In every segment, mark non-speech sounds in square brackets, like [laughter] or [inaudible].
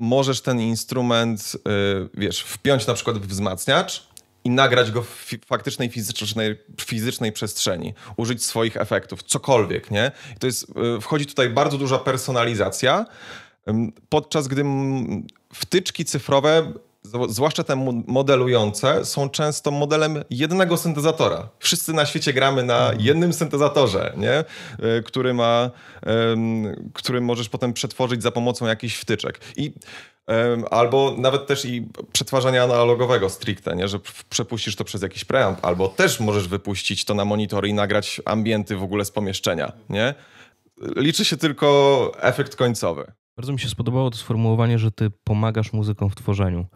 możesz ten instrument, y, wiesz, wpiąć na przykład w wzmacniacz i nagrać go w faktycznej fizycznej, fizycznej przestrzeni, użyć swoich efektów, cokolwiek, nie? I to jest, y, wchodzi tutaj bardzo duża personalizacja, podczas gdy wtyczki cyfrowe zwłaszcza te modelujące, są często modelem jednego syntezatora. Wszyscy na świecie gramy na mhm. jednym syntezatorze, nie? E, który, ma, który możesz potem przetworzyć za pomocą jakichś wtyczek. I Albo nawet też i przetwarzania analogowego stricte, nie? że przepuścisz to przez jakiś preamp, albo też możesz wypuścić to na monitor i nagrać ambienty w ogóle z pomieszczenia. Nie? Liczy się tylko efekt końcowy. Bardzo mi się spodobało to sformułowanie, że ty pomagasz muzykom w tworzeniu,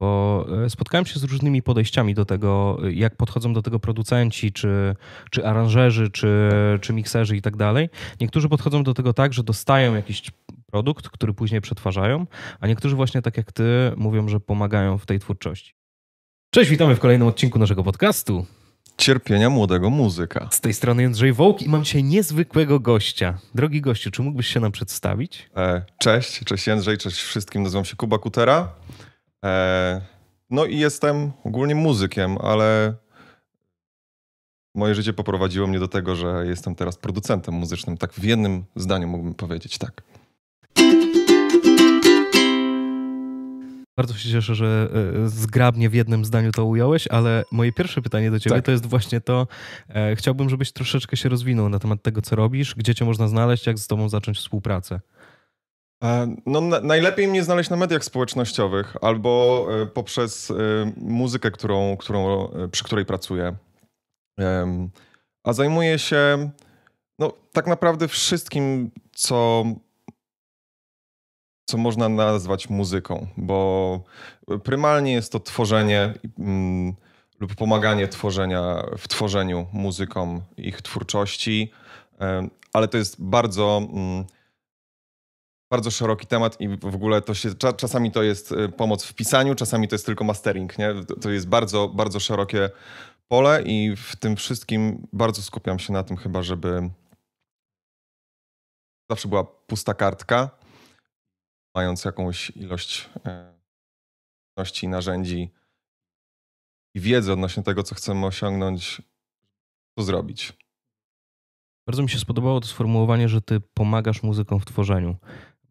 bo e, spotkałem się z różnymi podejściami do tego, e, jak podchodzą do tego producenci, czy, czy aranżerzy, czy, czy mikserzy i tak dalej. Niektórzy podchodzą do tego tak, że dostają jakiś produkt, który później przetwarzają, a niektórzy właśnie tak jak ty mówią, że pomagają w tej twórczości. Cześć, witamy w kolejnym odcinku naszego podcastu cierpienia młodego muzyka. Z tej strony Jędrzej Wołk i mam dzisiaj niezwykłego gościa. Drogi gościu, czy mógłbyś się nam przedstawić? E, cześć, cześć Jędrzej, cześć wszystkim. Nazywam się Kuba Kutera. E, no i jestem ogólnie muzykiem, ale moje życie poprowadziło mnie do tego, że jestem teraz producentem muzycznym. Tak w jednym zdaniu mógłbym powiedzieć tak. Bardzo się cieszę, że e, zgrabnie w jednym zdaniu to ująłeś, ale moje pierwsze pytanie do ciebie tak. to jest właśnie to. E, chciałbym, żebyś troszeczkę się rozwinął na temat tego, co robisz, gdzie cię można znaleźć, jak z tobą zacząć współpracę. E, no, najlepiej mnie znaleźć na mediach społecznościowych albo e, poprzez muzykę, którą, którą, przy której pracuję. A zajmuję się no, tak naprawdę wszystkim, co co można nazwać muzyką, bo prymalnie jest to tworzenie mm, lub pomaganie tworzenia w tworzeniu muzykom ich twórczości, ale to jest bardzo mm, bardzo szeroki temat i w ogóle to się, czasami to jest y, pomoc w pisaniu, czasami to jest tylko mastering, nie? To jest bardzo, bardzo szerokie pole i w tym wszystkim bardzo skupiam się na tym chyba, żeby zawsze była pusta kartka, mając jakąś ilość umiejętności, e, narzędzi i wiedzy odnośnie tego, co chcemy osiągnąć, to zrobić. Bardzo mi się spodobało to sformułowanie, że ty pomagasz muzykom w tworzeniu,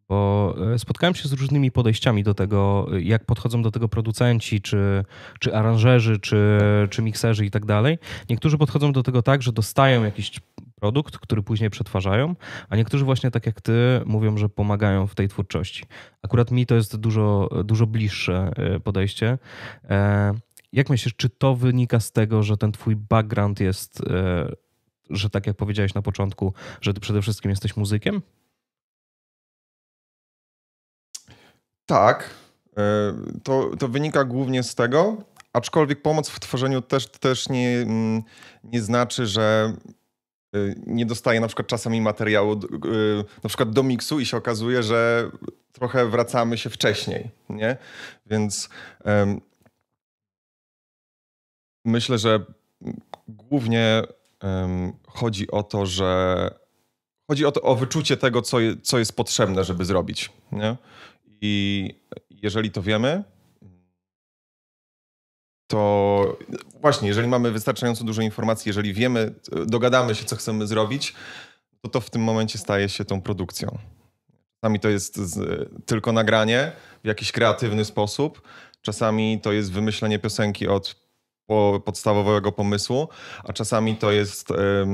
bo e, spotkałem się z różnymi podejściami do tego, jak podchodzą do tego producenci, czy, czy aranżerzy, czy, czy mikserzy i tak dalej. Niektórzy podchodzą do tego tak, że dostają jakiś produkt, który później przetwarzają, a niektórzy właśnie tak jak ty mówią, że pomagają w tej twórczości. Akurat mi to jest dużo, dużo bliższe e, podejście. E, jak myślisz, czy to wynika z tego, że ten twój background jest, e, że tak jak powiedziałeś na początku, że ty przede wszystkim jesteś muzykiem? Tak. To, to wynika głównie z tego, aczkolwiek pomoc w tworzeniu też, też nie, mm, nie znaczy, że Y, nie dostaję na przykład czasami materiału y, na przykład do miksu i się okazuje, że trochę wracamy się wcześniej, nie? Więc um, myślę, że głównie um, chodzi o to, że chodzi o, to, o wyczucie tego, co, je, co jest potrzebne, żeby zrobić, nie? I jeżeli to wiemy, to właśnie, jeżeli mamy wystarczająco dużo informacji, jeżeli wiemy, dogadamy się, co chcemy zrobić, to to w tym momencie staje się tą produkcją. Czasami to jest z, tylko nagranie w jakiś kreatywny sposób, czasami to jest wymyślenie piosenki od po, podstawowego pomysłu, a czasami to jest e,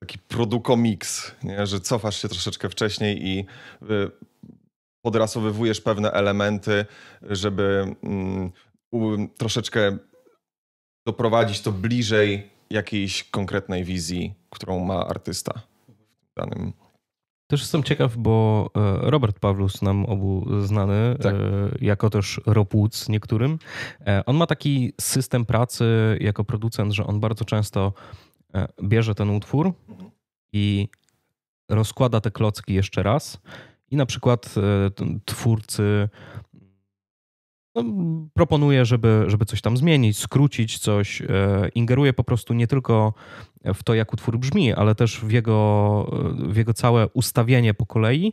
taki produkomix, że cofasz się troszeczkę wcześniej i y, podrasowywujesz pewne elementy, żeby mm, troszeczkę doprowadzić to bliżej jakiejś konkretnej wizji, którą ma artysta w danym. Też jestem ciekaw, bo e, Robert Pawlus, nam obu znany, tak. E, jako też Ropuc niektórym, e, on ma taki system pracy jako producent, że on bardzo często bierze ten utwór i rozkłada te klocki jeszcze raz. I na przykład twórcy no, proponuję, żeby, żeby coś tam zmienić, skrócić coś. E, ingeruję po prostu nie tylko w to, jak utwór brzmi, ale też w jego, w jego całe ustawienie po kolei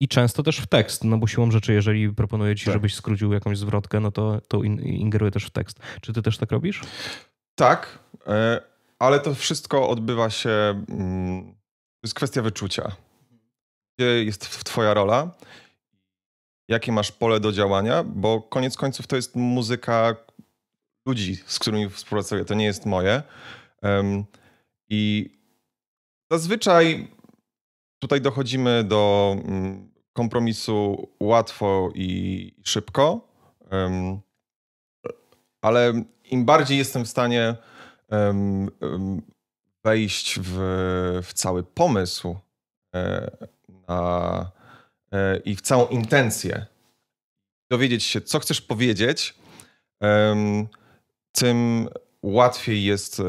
i często też w tekst, no bo siłą rzeczy, jeżeli proponuję ci, tak. żebyś skrócił jakąś zwrotkę, no to, to ingeruję też w tekst. Czy ty też tak robisz? Tak, e, ale to wszystko odbywa się. Mm, to jest kwestia wyczucia. Gdzie jest twoja rola? jakie masz pole do działania, bo koniec końców to jest muzyka ludzi, z którymi współpracuję, to nie jest moje. Um, I zazwyczaj tutaj dochodzimy do mm, kompromisu łatwo i szybko, um, ale im bardziej jestem w stanie um, wejść w, w cały pomysł e, na E, ich całą intencję, dowiedzieć się, co chcesz powiedzieć, tym łatwiej jest.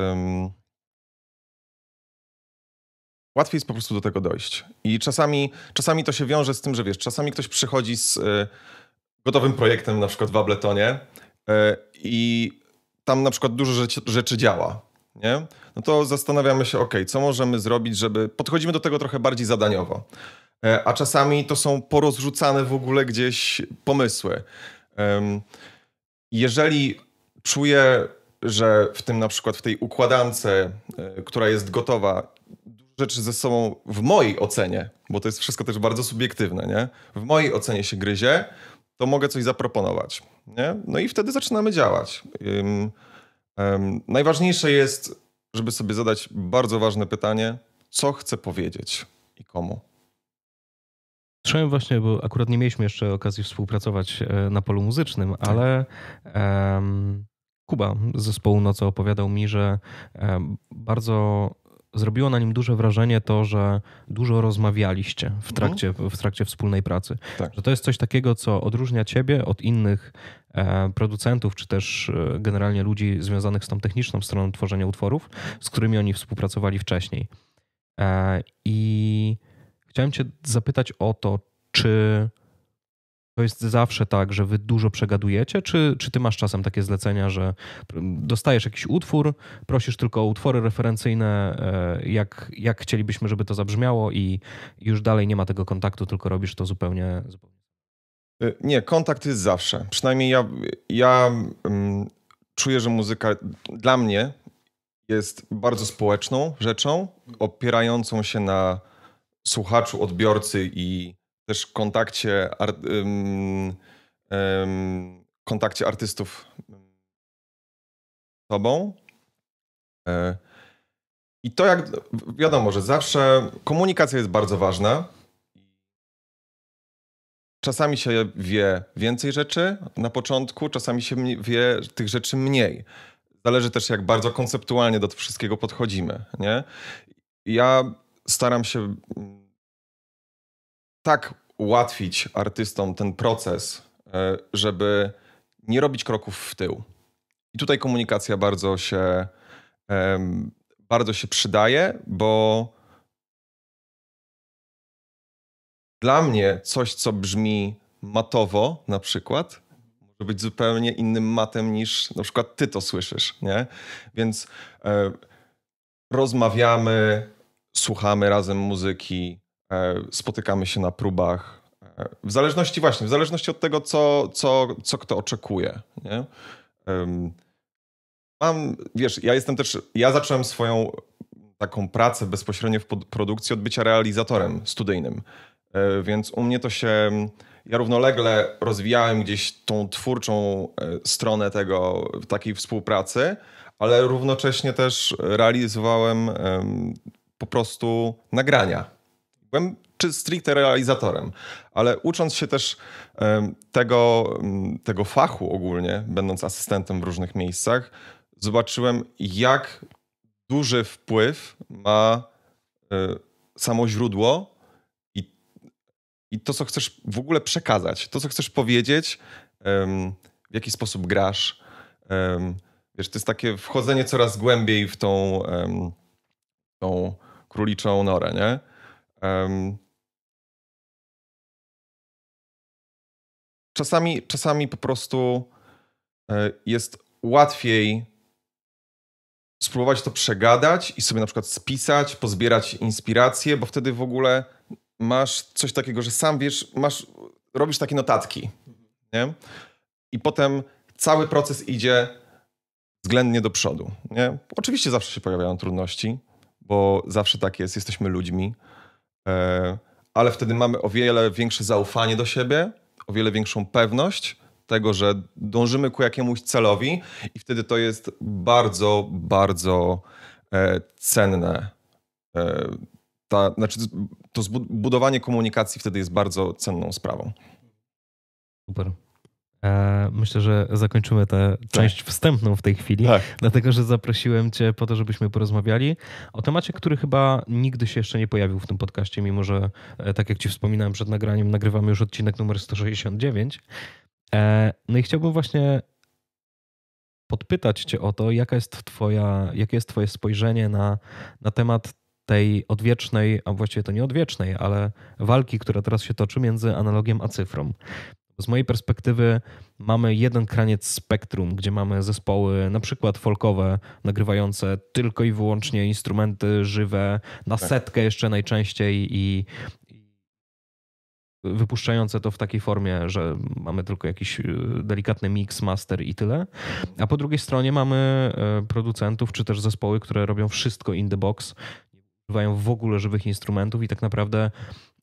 Łatwiej jest po prostu do tego dojść. I czasami, czasami to się wiąże z tym, że wiesz, czasami ktoś przychodzi z e, gotowym projektem, na przykład w Abletonie, e, i tam na przykład dużo rzeczy, działa, nie? No to zastanawiamy się, ok, co możemy zrobić, żeby. Podchodzimy do tego trochę bardziej zadaniowo. E, a czasami to są porozrzucane w ogóle gdzieś pomysły. Jeżeli czuję, że w tym na przykład w tej układance, e, która jest gotowa, rzeczy ze sobą w mojej ocenie, bo to jest wszystko też bardzo subiektywne, nie? W mojej ocenie się gryzie, to mogę coś zaproponować, nie? No i wtedy zaczynamy działać. Um, um, najważniejsze jest, żeby sobie zadać bardzo ważne pytanie, co chcę powiedzieć i komu. Słyszałem właśnie, bo akurat nie mieliśmy jeszcze okazji współpracować e, na polu muzycznym, tak. ale um, Kuba z zespołu Nocy opowiadał mi, że um, bardzo zrobiło na nim duże wrażenie to, że dużo rozmawialiście w mhm. trakcie, w trakcie wspólnej pracy. Tak. Że to jest coś takiego, co odróżnia ciebie od innych e, producentów, czy też e, generalnie ludzi związanych z tą techniczną stroną tworzenia utworów, z którymi oni współpracowali wcześniej. I Chciałem Cię zapytać o to, czy to jest zawsze tak, że Wy dużo przegadujecie, czy, czy Ty masz czasem takie zlecenia, że dostajesz jakiś utwór, prosisz tylko o utwory referencyjne, e, jak, jak chcielibyśmy, żeby to zabrzmiało, i już dalej nie ma tego kontaktu, tylko robisz to zupełnie. E, nie, kontakt jest zawsze. Przynajmniej ja, ja um, czuję, że muzyka dla mnie jest bardzo społeczną rzeczą, opierającą się na słuchaczu, odbiorcy i też kontakcie, ar, um, um, kontakcie artystów z tobą. E, I to jak wiadomo, że zawsze komunikacja jest bardzo ważna. Czasami się wie więcej rzeczy na początku, czasami się wie tych rzeczy mniej. Zależy też, jak bardzo konceptualnie do wszystkiego podchodzimy. Nie? Ja staram się mm, tak ułatwić artystom ten proces, e, żeby nie robić kroków w tył. I tutaj komunikacja bardzo się, bardzo się przydaje, bo dla mnie coś, co brzmi matowo na przykład, może być zupełnie innym matem niż na przykład ty to słyszysz, nie? Więc e, rozmawiamy, słuchamy razem muzyki, e, spotykamy się na próbach. E, w zależności właśnie, w zależności od tego, co, co, co kto oczekuje. Nie? Mam, wiesz, ja jestem też, ja zacząłem swoją taką pracę bezpośrednio w produkcji od bycia realizatorem studyjnym. E, więc u mnie to się. Ja równolegle rozwijałem gdzieś tą twórczą stronę tego, takiej współpracy, ale równocześnie też realizowałem po prostu nagrania. Byłem czy stricte realizatorem, ale ucząc się też tego, tego fachu ogólnie, będąc asystentem w różnych miejscach, zobaczyłem, jak duży wpływ ma e, samo źródło i, i to, co chcesz w ogóle przekazać, to, co chcesz powiedzieć, w jaki sposób grasz. Wiesz, to jest takie wchodzenie coraz głębiej w tą, tą króliczą norę, nie? Um, czasami, czasami po prostu e, jest łatwiej spróbować to przegadać i sobie na przykład spisać, pozbierać inspiracje, bo wtedy w ogóle masz coś takiego, że sam wiesz, masz, robisz takie notatki, nie? I potem cały proces idzie względnie do przodu, nie? Oczywiście zawsze się pojawiają trudności, bo zawsze tak jest, jesteśmy ludźmi, e, ale wtedy mamy o wiele większe zaufanie do siebie, o wiele większą pewność tego, że dążymy ku jakiemuś celowi, i wtedy to jest bardzo, bardzo e, cenne. E, ta, znaczy, to budowanie komunikacji wtedy jest bardzo cenną sprawą. Super. E, myślę, że zakończymy tę tak. część wstępną w tej chwili, tak. dlatego że zaprosiłem Cię po to, żebyśmy porozmawiali o temacie, który chyba nigdy się jeszcze nie pojawił w tym podcaście, mimo że, e, tak jak Ci wspominałem przed nagraniem, nagrywamy już odcinek numer 169. E, no i chciałbym właśnie podpytać Cię o to, jaka jest twoja, jakie jest Twoje spojrzenie na, na temat tej odwiecznej, a właściwie to nie odwiecznej, ale walki, która teraz się toczy między analogiem a cyfrą z mojej perspektywy mamy jeden kraniec spektrum, gdzie mamy zespoły na przykład folkowe, nagrywające tylko i wyłącznie instrumenty żywe, na tak. setkę jeszcze najczęściej i wypuszczające to w takiej formie, że mamy tylko jakiś e, delikatny mix, master i tyle. A po drugiej stronie mamy e, producentów czy też zespoły, które robią wszystko in the box, nie używają w ogóle żywych instrumentów i tak naprawdę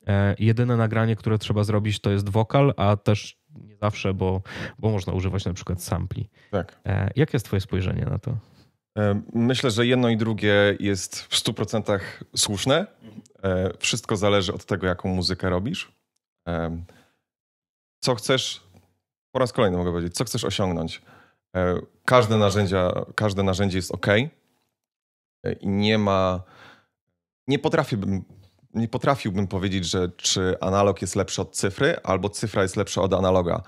E, jedyne nagranie, które trzeba zrobić, to jest wokal, a też nie zawsze, bo, bo można używać na przykład sampli. Tak. E, jakie jest Twoje spojrzenie na to? E, myślę, że jedno i drugie jest w 100% słuszne. Wszystko zależy od tego, jaką muzykę robisz. Co chcesz, po raz kolejny mogę powiedzieć, co chcesz osiągnąć. Każde, narzędzia, każde narzędzie jest ok i nie ma. Nie potrafiłbym nie potrafiłbym powiedzieć, że czy analog jest lepszy od cyfry, albo cyfra jest lepsza od analoga.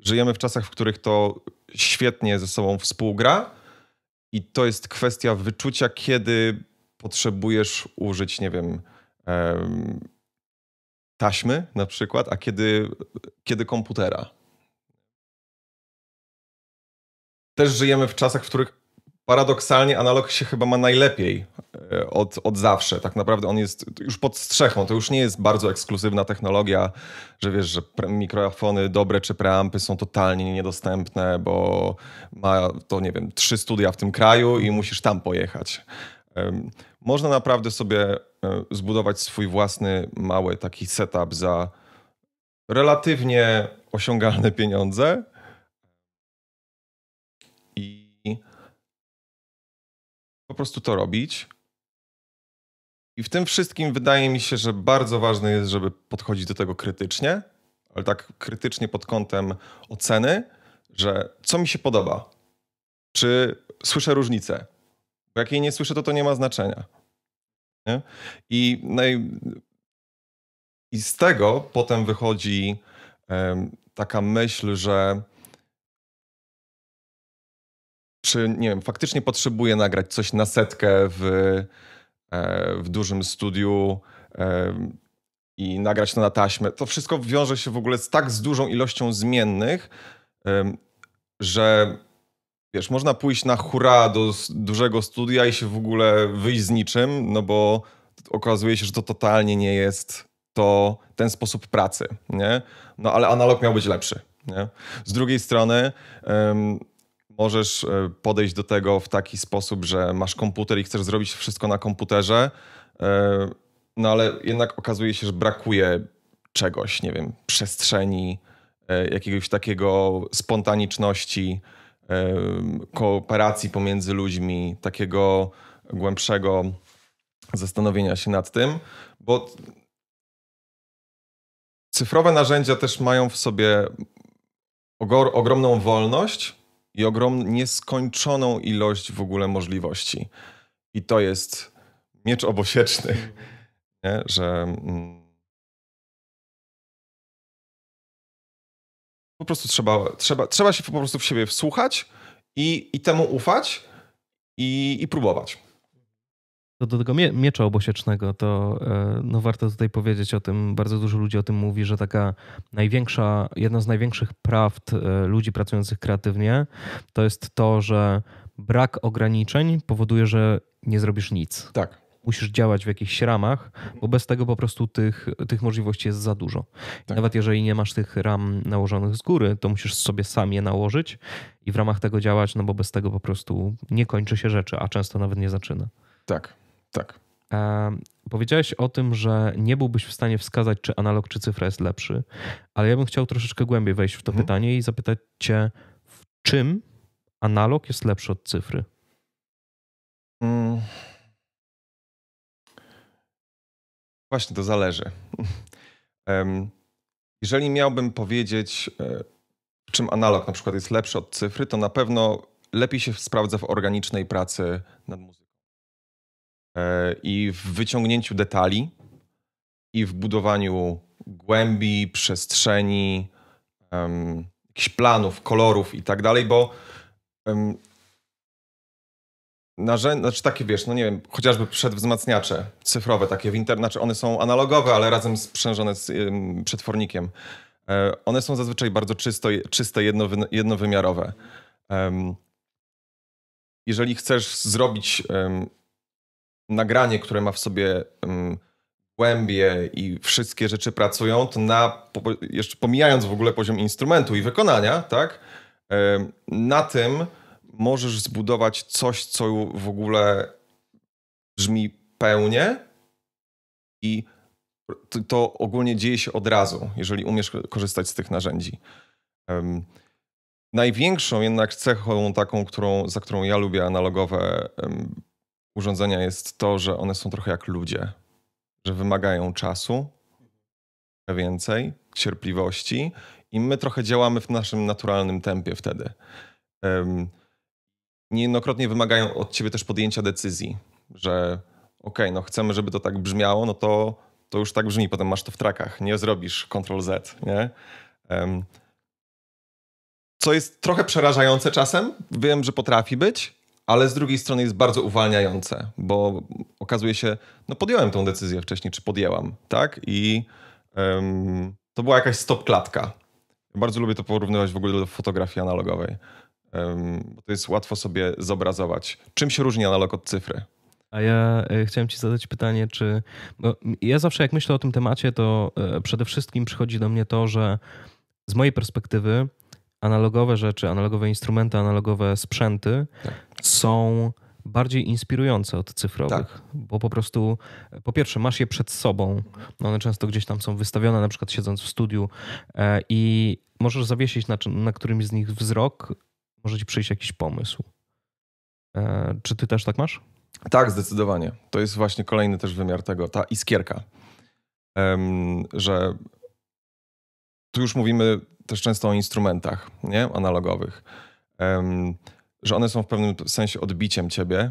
Żyjemy w czasach, w których to świetnie ze sobą współgra i to jest kwestia wyczucia, kiedy potrzebujesz użyć, nie wiem, taśmy na przykład, a kiedy, kiedy komputera. Też żyjemy w czasach, w których paradoksalnie analog się chyba ma najlepiej e, od, od zawsze. Tak naprawdę on jest już pod strzechą. To już nie jest bardzo ekskluzywna technologia, że wiesz, że mikrofony dobre czy preampy są totalnie niedostępne, bo ma to, nie wiem, trzy studia w tym kraju i musisz tam pojechać. Można naprawdę sobie e, zbudować swój własny mały taki setup za relatywnie osiągalne pieniądze prostu to robić. I w tym wszystkim wydaje mi się, że bardzo ważne jest, żeby podchodzić do tego krytycznie, ale tak krytycznie pod kątem oceny, że co mi się podoba, czy słyszę różnicę. Bo jak jej nie słyszę, to to nie ma znaczenia. Nie? I, no i, i, z tego potem wychodzi um, taka myśl, że czy nie wiem, faktycznie potrzebuję nagrać coś na setkę w, e, w dużym studiu i nagrać to na taśmę. To wszystko wiąże się w ogóle z tak z dużą ilością zmiennych, że wiesz, można pójść na hura do dużego studia i się w ogóle wyjść z niczym, no bo okazuje się, że to totalnie nie jest to ten sposób pracy, nie? No ale analog miał być lepszy, nie? Z drugiej strony... Um, możesz e, podejść do tego w taki sposób, że masz komputer i chcesz zrobić wszystko na komputerze, e, no ale jednak okazuje się, że brakuje czegoś, nie wiem, przestrzeni, e, jakiegoś takiego spontaniczności, kooperacji pomiędzy ludźmi, takiego głębszego zastanowienia się nad tym, bo cyfrowe narzędzia też mają w sobie ogromną wolność, i ogromną, nieskończoną ilość w ogóle możliwości. I to jest miecz obosieczny, [laughs] nie? że mm, po prostu trzeba, trzeba, trzeba się po prostu w siebie wsłuchać i, i temu ufać i, i próbować do tego mie miecza obosiecznego, to e, no, warto tutaj powiedzieć o tym, bardzo dużo ludzi o tym mówi, że taka największa, jedna z największych prawd e, ludzi pracujących kreatywnie to jest to, że brak ograniczeń powoduje, że nie zrobisz nic. Tak, musisz działać w jakichś ramach, bo bez tego po prostu tych, tych możliwości jest za dużo. Tak. Nawet jeżeli nie masz tych ram nałożonych z góry, to musisz sobie sam je nałożyć i w ramach tego działać, no bo bez tego po prostu nie kończy się rzeczy, a często nawet nie zaczyna. Tak, tak. E, powiedziałeś o tym, że nie byłbyś w stanie wskazać, czy analog, czy cyfra jest lepszy, ale ja bym chciał troszeczkę głębiej wejść w to mhm. pytanie i zapytać Cię, w czym analog jest lepszy od cyfry? Mm. Właśnie to zależy. [laughs] Jeżeli miałbym powiedzieć, e, w czym analog na przykład jest lepszy od cyfry, to na pewno lepiej się sprawdza w organicznej pracy nad muzyką. E, i w wyciągnięciu detali i w budowaniu głębi, przestrzeni, um, jakichś planów, kolorów i tak dalej, bo um, narzędzia, znaczy takie wiesz, no nie wiem, chociażby przedwzmacniacze cyfrowe, takie w internecie, znaczy one są analogowe, ale razem sprzężone z um, przetwornikiem. E, one są zazwyczaj bardzo czysto, czyste, jednowy, jednowymiarowe. jeżeli chcesz zrobić nagranie, które ma w sobie um, głębie i wszystkie rzeczy pracują, to na, po, jeszcze pomijając w ogóle poziom instrumentu i wykonania, tak, um, na tym możesz zbudować coś, co w ogóle brzmi pełnie i to, to ogólnie dzieje się od razu, jeżeli umiesz korzystać z tych narzędzi. Um, największą jednak cechą taką, którą, za którą ja lubię analogowe urządzenia jest to, że one są trochę jak ludzie, że wymagają czasu, więcej, cierpliwości i my trochę działamy w naszym naturalnym tempie wtedy. niejednokrotnie wymagają od ciebie też podjęcia decyzji, że okej, okay, no chcemy, żeby to tak brzmiało, no to, to już tak brzmi, potem masz to w trakach, nie zrobisz Ctrl-Z, nie? co jest trochę przerażające czasem, wiem, że potrafi być, ale z drugiej strony jest bardzo uwalniające, bo okazuje się, no podjąłem tą decyzję wcześniej, czy podjęłam, tak? I um, to była jakaś stopklatka. Bardzo lubię to porównywać w ogóle do fotografii analogowej, um, bo to jest łatwo sobie zobrazować. Czym się różni analog od cyfry? A ja e, chciałem ci zadać pytanie, czy... No, ja zawsze jak myślę o tym temacie, to e, przede wszystkim przychodzi do mnie to, że z mojej perspektywy analogowe rzeczy, analogowe instrumenty, analogowe sprzęty tak są bardziej inspirujące od cyfrowych, tak. bo po prostu po pierwsze masz je przed sobą, no one często gdzieś tam są wystawione, na przykład siedząc w studiu e, i możesz zawiesić na, na którymś z nich wzrok, może ci przyjść jakiś pomysł. E, czy ty też tak masz? Tak, zdecydowanie. To jest właśnie kolejny też wymiar tego, ta iskierka, że tu już mówimy też często o instrumentach nie? analogowych że one są w pewnym sensie odbiciem ciebie.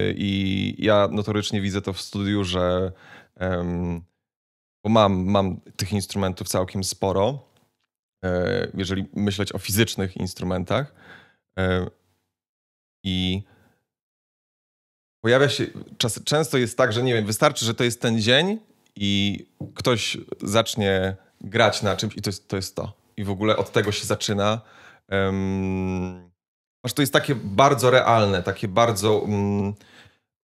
Y, I ja notorycznie widzę to w studiu, że bo mam, mam tych instrumentów całkiem sporo, e, jeżeli myśleć o fizycznych instrumentach. E, I pojawia się, czas, często jest tak, że nie wiem, wystarczy, że to jest ten dzień i ktoś zacznie grać na czymś i to jest to. Jest to. I w ogóle od tego się zaczyna um, aż to jest takie bardzo realne, takie bardzo um,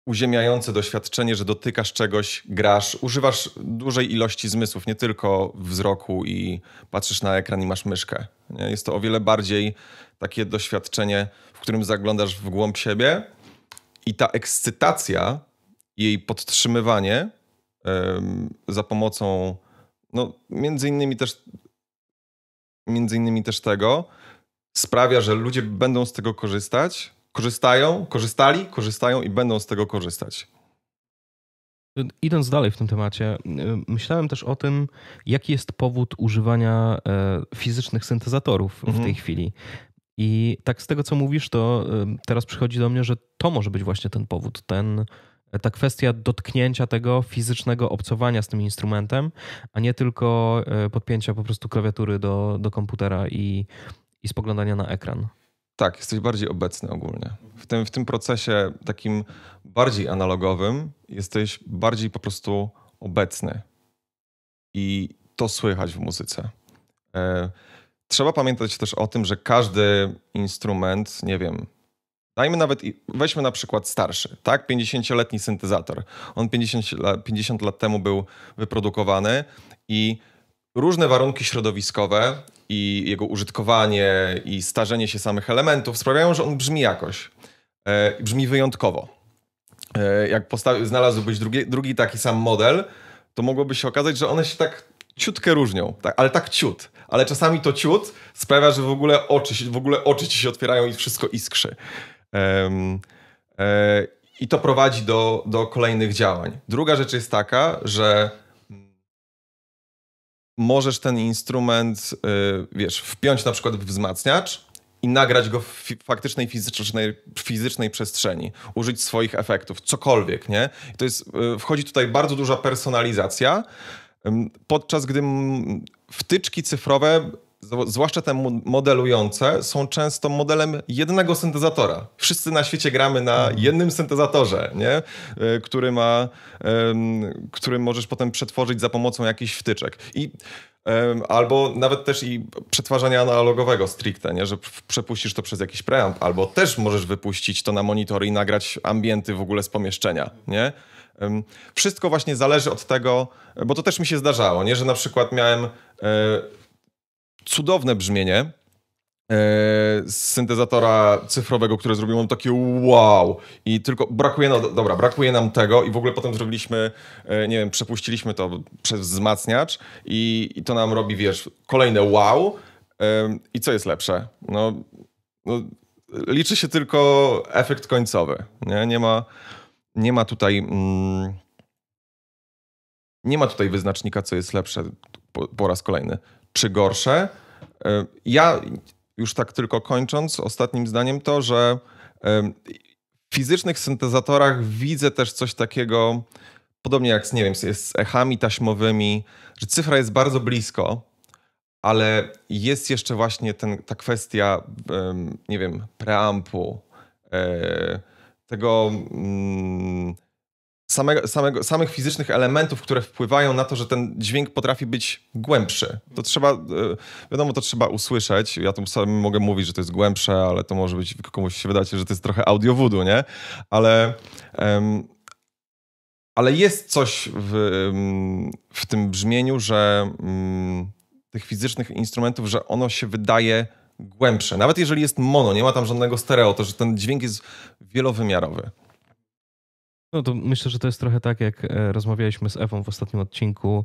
uziemiające doświadczenie, że dotykasz czegoś, grasz, używasz dużej ilości zmysłów, nie tylko wzroku i patrzysz na ekran i masz myszkę. Nie? Jest to o wiele bardziej takie doświadczenie, w którym zaglądasz w głąb siebie i ta ekscytacja, jej podtrzymywanie um, za pomocą, no między innymi też między innymi też tego, sprawia, że ludzie będą z tego korzystać, korzystają, korzystali, korzystają i będą z tego korzystać. Idąc dalej w tym temacie, y, myślałem też o tym, jaki jest powód używania e, fizycznych syntezatorów mhm. w tej chwili. I tak z tego, co mówisz, to y, teraz przychodzi do mnie, że to może być właśnie ten powód, ten, ta kwestia dotknięcia tego fizycznego obcowania z tym instrumentem, a nie tylko e, podpięcia po prostu klawiatury do, do komputera i, i spoglądania na ekran. Tak, jesteś bardziej obecny ogólnie. W tym, w tym procesie takim bardziej analogowym jesteś bardziej po prostu obecny. I to słychać w muzyce. E, trzeba pamiętać też o tym, że każdy instrument, nie wiem, dajmy nawet, weźmy na przykład starszy, tak? 50-letni syntezator. On 50 lat, 50 lat temu był wyprodukowany i różne warunki środowiskowe i jego użytkowanie i starzenie się samych elementów sprawiają, że on brzmi jakoś. E, brzmi wyjątkowo. E, jak znalazłbyś drugi, drugi taki sam model, to mogłoby się okazać, że one się tak ciutkę różnią, tak, ale tak ciut. Ale czasami to ciut sprawia, że w ogóle oczy, w ogóle oczy ci się otwierają i wszystko iskrzy. Um, e, I to prowadzi do, do kolejnych działań. Druga rzecz jest taka, że możesz ten instrument, y, wiesz, wpiąć na przykład w wzmacniacz i nagrać go w faktycznej fizycznej, fizycznej przestrzeni, użyć swoich efektów, cokolwiek, nie? to jest, y, wchodzi tutaj bardzo duża personalizacja, podczas gdy wtyczki cyfrowe zwłaszcza te modelujące, są często modelem jednego syntezatora. Wszyscy na świecie gramy na mhm. jednym syntezatorze, nie? E, który, ma, który możesz potem przetworzyć za pomocą jakichś wtyczek. I Albo nawet też i przetwarzania analogowego stricte, nie? że przepuścisz to przez jakiś preamp, albo też możesz wypuścić to na monitor i nagrać ambienty w ogóle z pomieszczenia. Nie? Wszystko właśnie zależy od tego, bo to też mi się zdarzało, nie? że na przykład miałem e, cudowne brzmienie e, z syntezatora cyfrowego, które zrobiło takie wow i tylko brakuje, no dobra, brakuje nam tego i w ogóle potem zrobiliśmy, e, nie wiem, przepuściliśmy to przez wzmacniacz i, i to nam robi, wiesz, kolejne wow e, i co jest lepsze? No, no liczy się tylko efekt końcowy, nie, nie ma, nie ma tutaj... Mm, nie ma tutaj wyznacznika, co jest lepsze po, po raz kolejny czy gorsze. E, ja już tak tylko kończąc, ostatnim zdaniem to, że e, w fizycznych syntezatorach widzę też coś takiego, podobnie jak z, nie wiem, z echami taśmowymi, że cyfra jest bardzo blisko, ale jest jeszcze właśnie ten, ta kwestia, nie wiem, preampu, e, tego mm, samych fizycznych elementów, które wpływają na to, że ten dźwięk potrafi być głębszy. To trzeba, e, wiadomo, to trzeba usłyszeć. Ja tu sam mogę mówić, że to jest głębsze, ale to może być, komuś się wydać, że to jest trochę audio voodoo, nie? Ale, um, ale jest coś w, w tym brzmieniu, że um, tych fizycznych instrumentów, że ono się wydaje głębsze. Nawet jeżeli jest mono, nie ma tam żadnego stereo, to że ten dźwięk jest wielowymiarowy. No to myślę, że to jest trochę tak, jak e, rozmawialiśmy z Ewą w ostatnim odcinku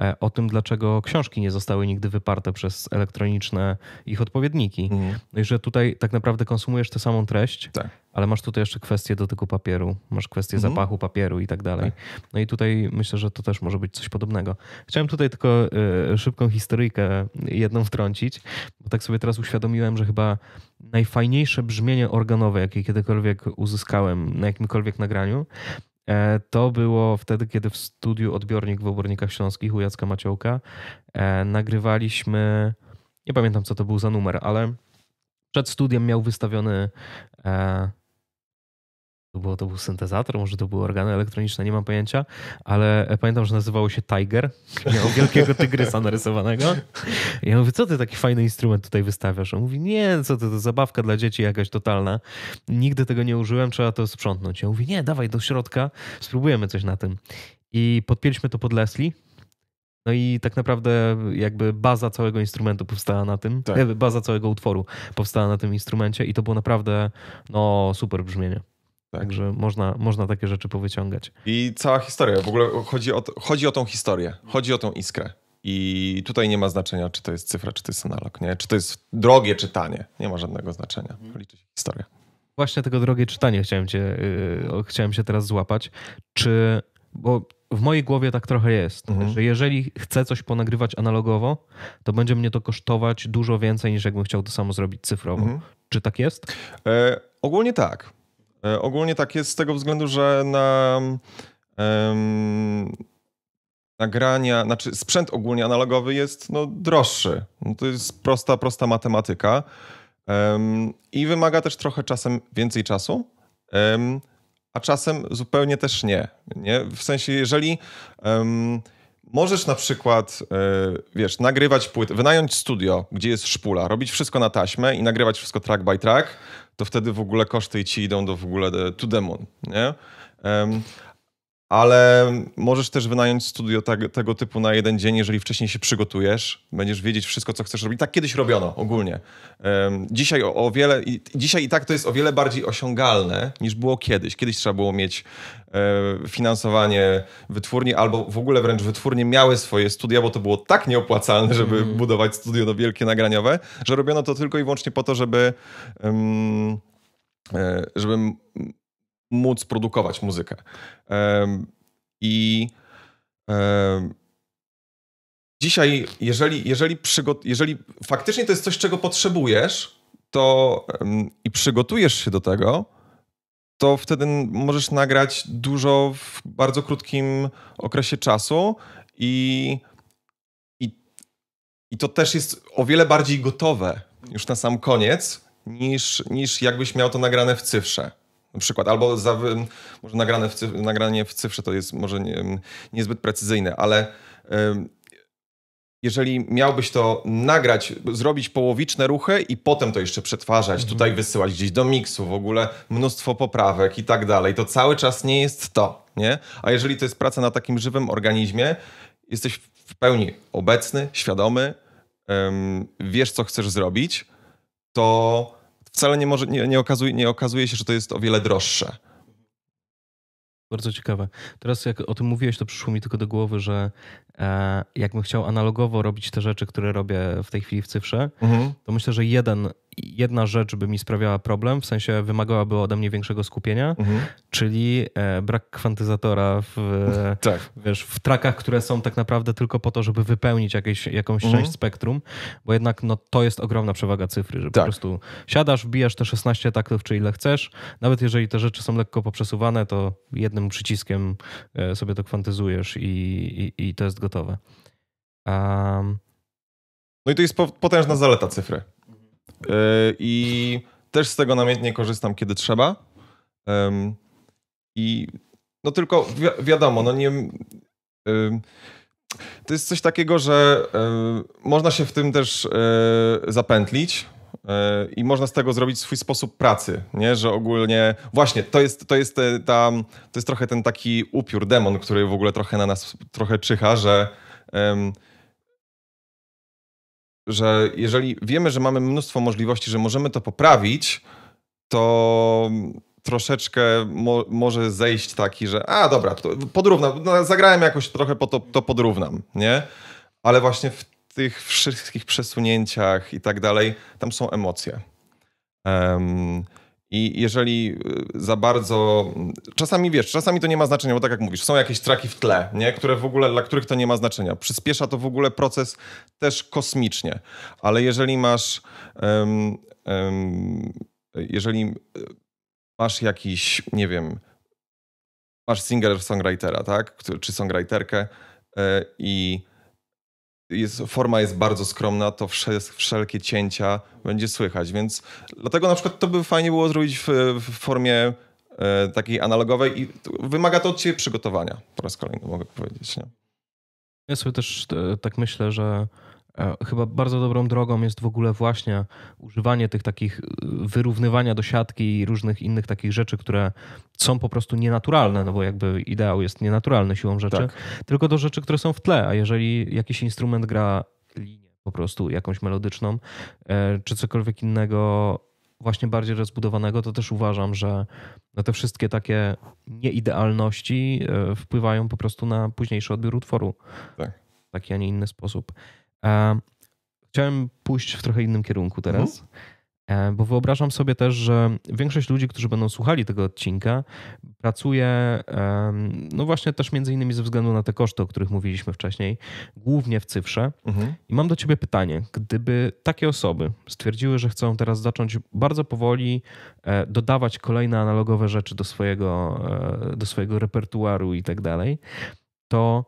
e, o tym, dlaczego książki nie zostały nigdy wyparte przez elektroniczne ich odpowiedniki. Mm. I że tutaj tak naprawdę konsumujesz tę samą treść, tak ale masz tutaj jeszcze kwestię dotyku papieru, masz kwestię mhm. zapachu papieru i tak, tak dalej. No i tutaj myślę, że to też może być coś podobnego. Chciałem tutaj tylko e, szybką historyjkę jedną wtrącić, bo tak sobie teraz uświadomiłem, że chyba najfajniejsze brzmienie organowe, jakie kiedykolwiek uzyskałem na jakimkolwiek nagraniu, e, to było wtedy, kiedy w studiu odbiornik w Obornikach Śląskich u Jacka Maciołka e, nagrywaliśmy, nie pamiętam co to był za numer, ale przed studiem miał wystawiony to, było, to był syntezator, może to były organy elektroniczne, nie mam pojęcia, ale e, pamiętam, że nazywało się Tiger. [laughs] Miał wielkiego tygrysa narysowanego. I ja mówię, co ty taki fajny instrument tutaj wystawiasz? On mówi, nie, co ty, to zabawka dla dzieci jakaś totalna. Nigdy tego nie użyłem, trzeba to sprzątnąć. Ja mówię, nie, dawaj do środka, spróbujemy coś na tym. I podpięliśmy to pod Leslie. No i tak naprawdę jakby baza całego instrumentu powstała na tym, tak. E, baza całego utworu powstała na tym instrumencie i to było naprawdę no, super brzmienie. Tak. Także można, można takie rzeczy powyciągać. I cała historia, w ogóle chodzi o, to, chodzi o tą historię, chodzi o tą iskrę. I tutaj nie ma znaczenia, czy to jest cyfra, czy to jest analog, nie? czy to jest drogie czytanie. Nie ma żadnego znaczenia. Mhm. Liczy się historia. Właśnie tego drogie czytanie chciałem, cię, yy, chciałem się teraz złapać. Czy, bo w mojej głowie tak trochę jest, mhm. że jeżeli chcę coś ponagrywać analogowo, to będzie mnie to kosztować dużo więcej niż jakbym chciał to samo zrobić cyfrowo. Mhm. Czy tak jest? E, ogólnie tak. E, ogólnie tak jest z tego względu, że na um, nagrania, znaczy sprzęt ogólnie analogowy jest no, droższy. No, to jest prosta, prosta matematyka um, i wymaga też trochę czasem więcej czasu. Um, a czasem zupełnie też nie. nie? W sensie, jeżeli możesz na przykład, e, wiesz, nagrywać płyt, wynająć studio, gdzie jest szpula, robić wszystko na taśmę i nagrywać wszystko track by track, to wtedy w ogóle koszty ci idą do w ogóle e, to demon, nie? Um, ale możesz też wynająć studio tak, tego typu na jeden dzień, jeżeli wcześniej się przygotujesz, będziesz wiedzieć wszystko, co chcesz robić. Tak kiedyś robiono ogólnie. Um, dzisiaj o, o wiele, i, dzisiaj i tak to jest o wiele bardziej osiągalne niż było kiedyś. Kiedyś trzeba było mieć e, finansowanie wytwórni, albo w ogóle wręcz wytwórnie miały swoje studia, bo to było tak nieopłacalne, żeby mm. budować studio do wielkie nagraniowe, że robiono to tylko i wyłącznie po to, żeby. Um, żeby móc produkować muzykę. I dzisiaj, jeżeli, jeżeli, przygot- jeżeli faktycznie to jest coś, czego potrzebujesz, to i przygotujesz się do tego, to wtedy możesz nagrać dużo w bardzo krótkim okresie czasu i, i, i to też jest o wiele bardziej gotowe już na sam koniec, niż, niż jakbyś miał to nagrane w cyfrze na przykład, albo za, może nagrane w cyfrze, nagranie w cyfrze to jest może nie, niezbyt precyzyjne, ale jeżeli miałbyś to nagrać, zrobić połowiczne ruchy i potem to jeszcze przetwarzać, mhm. tutaj wysyłać gdzieś do miksu, w ogóle mnóstwo poprawek i tak dalej, to cały czas nie jest to, nie? A jeżeli to jest praca na takim żywym organizmie, jesteś w pełni obecny, świadomy, wiesz co chcesz zrobić, to wcale nie, może, nie, nie, okazuje, nie okazuje się, że to jest o wiele droższe. Bardzo ciekawe. Teraz jak o tym mówiłeś, to przyszło mi tylko do głowy, że e, jakbym chciał analogowo robić te rzeczy, które robię w tej chwili w cyfrze, mhm. to myślę, że jeden jedna rzecz by mi sprawiała problem, w sensie wymagałaby ode mnie większego skupienia, mhm. czyli e, brak kwantyzatora w, [laughs] tak. wiesz, w trakach, które są tak naprawdę tylko po to, żeby wypełnić jakieś, jakąś mhm. część spektrum, bo jednak no, to jest ogromna przewaga cyfry, że tak. po prostu siadasz, wbijasz te 16 taktów, czy ile chcesz, nawet jeżeli te rzeczy są lekko poprzesuwane, to jednym przyciskiem e, sobie to kwantyzujesz i, i, i to jest gotowe. Um... No i to jest potężna zaleta cyfry. E, I też z tego namiętnie korzystam, kiedy trzeba. I no tylko wi wiadomo, no nie. To jest coś takiego, że można się w tym też e, zapętlić e, i można z tego zrobić swój sposób pracy, nie? że ogólnie właśnie to jest, to jest, ta, to jest trochę ten taki upiór, demon, który w ogóle trochę na nas trochę czyha, że um, że jeżeli wiemy, że mamy mnóstwo możliwości, że możemy to poprawić, to troszeczkę mo może zejść taki, że a dobra, to podrównam, no, zagrałem jakoś trochę, po to, to podrównam, nie? Ale właśnie w tych wszystkich przesunięciach i tak dalej, tam są emocje. Um, i jeżeli y, za bardzo. Czasami wiesz, czasami to nie ma znaczenia, bo tak jak mówisz, są jakieś traki w tle, nie? które w ogóle, dla których to nie ma znaczenia. Przyspiesza to w ogóle proces też kosmicznie. Ale jeżeli masz. Um, um, jeżeli y, masz jakiś, nie wiem, masz singer-songwritera, tak? Czy songwriterkę yy, i jest, forma jest bardzo skromna, to wszel, wszelkie cięcia będzie słychać, więc dlatego na przykład to by fajnie było zrobić w, w formie e, takiej analogowej i wymaga to od ciebie przygotowania, po raz kolejny mogę powiedzieć. Nie? Ja sobie też e, tak myślę, że E, chyba bardzo dobrą drogą jest w ogóle właśnie używanie tych takich y, wyrównywania do siatki i różnych innych takich rzeczy, które są po prostu nienaturalne, no bo jakby ideał jest nienaturalny siłą rzeczy, tak. tylko do rzeczy, które są w tle. A jeżeli jakiś instrument gra linię po prostu jakąś melodyczną, e, czy cokolwiek innego właśnie bardziej rozbudowanego, to też uważam, że no te wszystkie takie nieidealności e, wpływają po prostu na późniejszy odbiór utworu. Tak. W taki, a nie inny sposób. E, chciałem pójść w trochę innym kierunku teraz, mhm. bo wyobrażam sobie też, że większość ludzi, którzy będą słuchali tego odcinka, pracuje, no właśnie też między innymi ze względu na te koszty, o których mówiliśmy wcześniej, głównie w cyfrze. Mhm. I mam do ciebie pytanie, gdyby takie osoby stwierdziły, że chcą teraz zacząć bardzo powoli e, dodawać kolejne analogowe rzeczy do swojego, do swojego repertuaru i tak dalej, to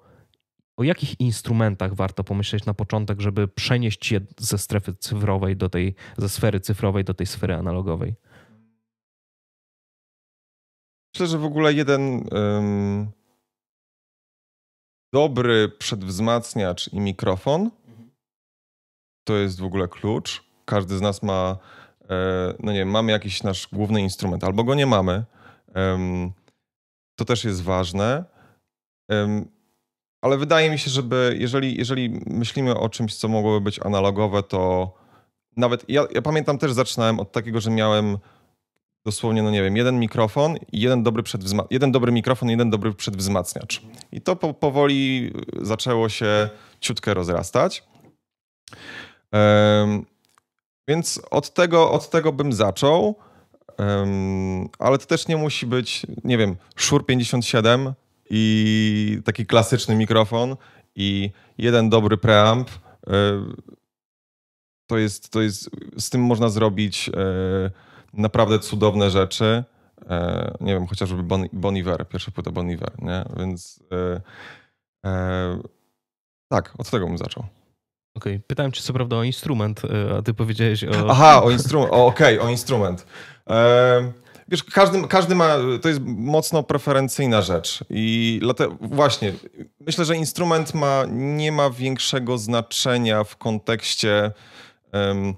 o jakich instrumentach warto pomyśleć na początek, żeby przenieść się ze strefy cyfrowej do tej, ze sfery cyfrowej do tej sfery analogowej? Myślę, że w ogóle jeden um, dobry przedwzmacniacz i mikrofon to jest w ogóle klucz. Każdy z nas ma, e, no nie, mamy jakiś nasz główny instrument, albo go nie mamy. Um, to też jest ważne. Um, ale wydaje mi się, żeby jeżeli, jeżeli myślimy o czymś, co mogłoby być analogowe, to nawet ja, ja pamiętam też zaczynałem od takiego, że miałem dosłownie, no nie wiem, jeden mikrofon i jeden dobry, przedwzma- jeden dobry mikrofon i jeden dobry przedwzmacniacz. I to po, powoli zaczęło się ciutkę rozrastać. Um, więc od tego, od tego bym zaczął, um, ale to też nie musi być, nie wiem, Shure 57 i taki klasyczny mikrofon i jeden dobry preamp. E, to jest, to jest, z tym można zrobić e, naprawdę cudowne rzeczy. E, nie wiem, chociażby Bon, bon Iver, pierwsza płyta Bon Iver, nie? Więc tak, od tego bym zaczął. Okej, okay. pytałem cię co prawda o instrument, a ty powiedziałeś o... Aha, o instrument, okej, okay, o instrument. E, wiesz, każdy, każdy ma, to jest mocno preferencyjna rzecz i dlatego, właśnie, myślę, że instrument ma, nie ma większego znaczenia w kontekście... Um,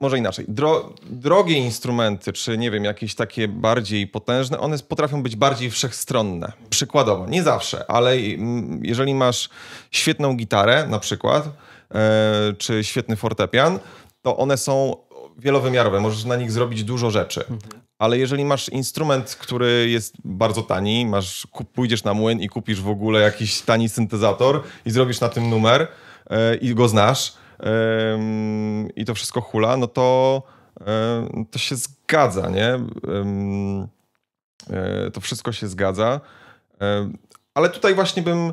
może inaczej, dro, drogie instrumenty, czy nie wiem, jakieś takie bardziej potężne, one potrafią być bardziej wszechstronne. Przykładowo, nie zawsze, ale jeżeli masz świetną gitarę na przykład, e, czy świetny fortepian, to one są wielowymiarowe, możesz na nich zrobić dużo rzeczy ale jeżeli masz instrument, który jest bardzo tani, masz, pójdziesz na młyn i kupisz w ogóle jakiś tani syntezator i zrobisz na tym numer e, i go znasz i to wszystko hula, no to, to się zgadza, nie? E, to wszystko się zgadza. ale tutaj właśnie bym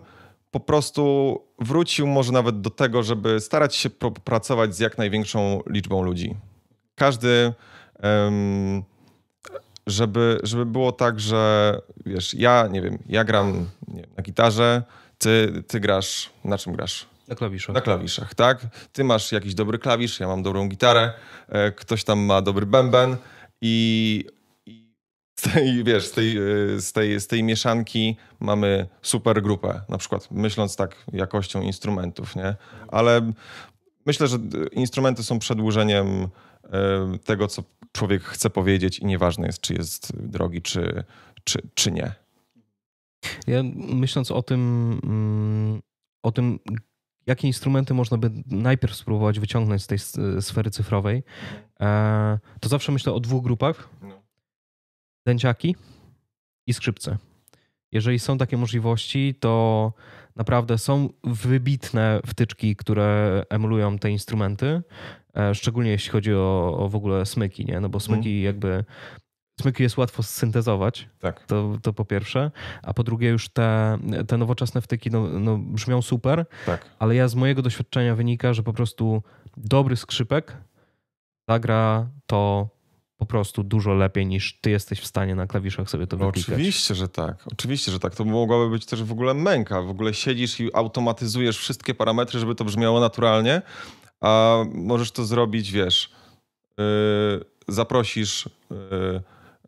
po prostu wrócił może nawet do tego, żeby starać się pracować z jak największą liczbą ludzi. Każdy żeby, żeby było tak, że wiesz, ja nie wiem, ja gram nie wiem, na gitarze, ty, ty grasz, na czym grasz? Na klawiszach. Na klawiszach, tak? Ty masz jakiś dobry klawisz, ja mam dobrą gitarę, e, ktoś tam ma dobry bęben i, i z tej, wiesz, z tej, e, z, tej, z tej mieszanki mamy super grupę, na przykład myśląc tak jakością instrumentów, nie? Ale myślę, że instrumenty są przedłużeniem tego, co człowiek chce powiedzieć i nieważne jest, czy jest drogi, czy, czy, czy nie. Ja myśląc o tym, mm, o tym, jakie instrumenty można by najpierw spróbować wyciągnąć z tej sfery cyfrowej, e, to zawsze myślę o dwóch grupach. No. Dęciaki i skrzypce. Jeżeli są takie możliwości, to naprawdę są wybitne wtyczki, które emulują te instrumenty. E, szczególnie jeśli chodzi o, o w ogóle smyki, nie? No bo mhm. smyki mm. jakby smyki jest łatwo syntezować. Tak. To, to po pierwsze. A po drugie, już te, te nowoczesne wtyki no, no brzmią super, tak. ale ja z mojego doświadczenia wynika, że po prostu dobry skrzypek zagra to po prostu dużo lepiej niż ty jesteś w stanie na klawiszach sobie to no wyklikać. Oczywiście, że tak. Oczywiście, że tak. To mogłaby być też w ogóle męka. W ogóle siedzisz i automatyzujesz wszystkie parametry, żeby to brzmiało naturalnie, a możesz to zrobić, wiesz, y, zaprosisz y,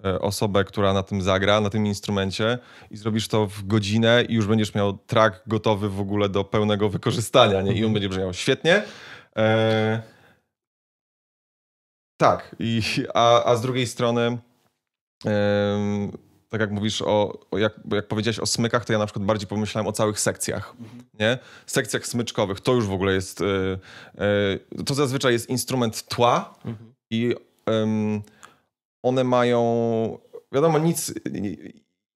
y, osobę, która na tym zagra, na tym instrumencie i zrobisz to w godzinę i już będziesz miał track gotowy w ogóle do pełnego wykorzystania, nie? I on będzie brzmiał świetnie. E, tak, I, a, a z drugiej strony tak jak mówisz o, o jak, jak, powiedziałeś o smykach, to ja na przykład bardziej pomyślałem o całych sekcjach, mhm. nie? Sekcjach smyczkowych, to już w ogóle jest, e, e, to zazwyczaj jest instrument tła mhm. i one mają, wiadomo, nic,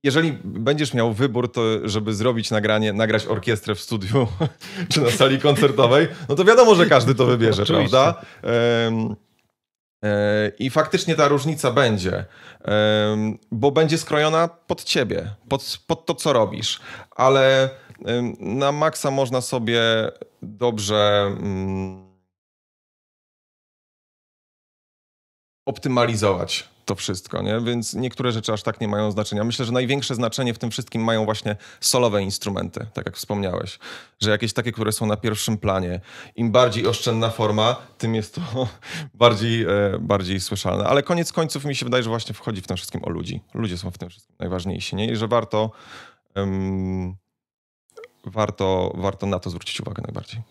jeżeli będziesz miał wybór, to żeby zrobić nagranie, nagrać orkiestrę w studiu [laughs] czy na sali koncertowej, no to wiadomo, że każdy to wybierze, Oczywiście. prawda? E, I faktycznie ta różnica będzie, e, bo będzie skrojona pod ciebie, pod, pod to, co robisz. Ale na maksa można sobie dobrze mm, optymalizować to wszystko, nie? Więc niektóre rzeczy aż tak nie mają znaczenia. Myślę, że największe znaczenie w tym wszystkim mają właśnie solowe instrumenty, tak jak wspomniałeś, że jakieś takie, które są na pierwszym planie. Im bardziej oszczędna forma, tym jest to [laughs] bardziej, e, bardziej słyszalne. Ale koniec końców mi się wydaje, że właśnie wchodzi w tym wszystkim o ludzi. Ludzie są w tym wszystkim najważniejsi, nie? I że warto, um, warto, warto na to zwrócić uwagę najbardziej.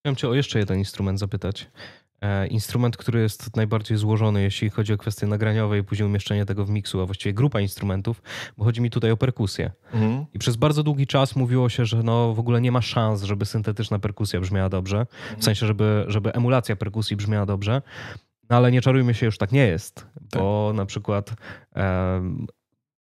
Chciałem cię o jeszcze jeden instrument zapytać. E, instrument, który jest najbardziej złożony, jeśli chodzi o kwestie nagraniowe i później umieszczenie tego w miksu, a właściwie grupa instrumentów, bo chodzi mi tutaj o perkusję. Mhm. I przez bardzo długi czas mówiło się, że no w ogóle nie ma szans, żeby syntetyczna perkusja brzmiała dobrze, mhm. w sensie, żeby, żeby emulacja perkusji brzmiała dobrze. No ale nie czarujmy się, już tak nie jest, tak. bo na przykład um,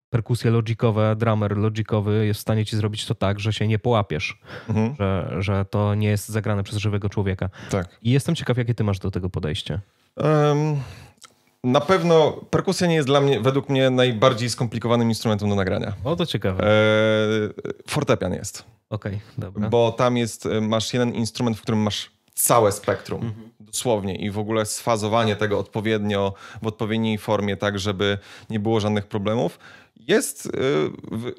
perkusje logikowe, drummer logikowy jest w stanie ci zrobić to tak, że się nie połapiesz, mhm. że, że to nie jest zagrane przez żywego człowieka. Tak. I jestem ciekaw, jakie ty masz do tego podejście. Um, na pewno perkusja nie jest dla mnie, według mnie, najbardziej skomplikowanym instrumentem do nagrania. O, to ciekawe. E, fortepian jest. Okej, okay, dobra. Bo tam jest, e, masz jeden instrument, w którym masz całe spektrum, mhm. dosłownie i w ogóle sfazowanie tego odpowiednio, w odpowiedniej formie, tak żeby nie było żadnych problemów jest y,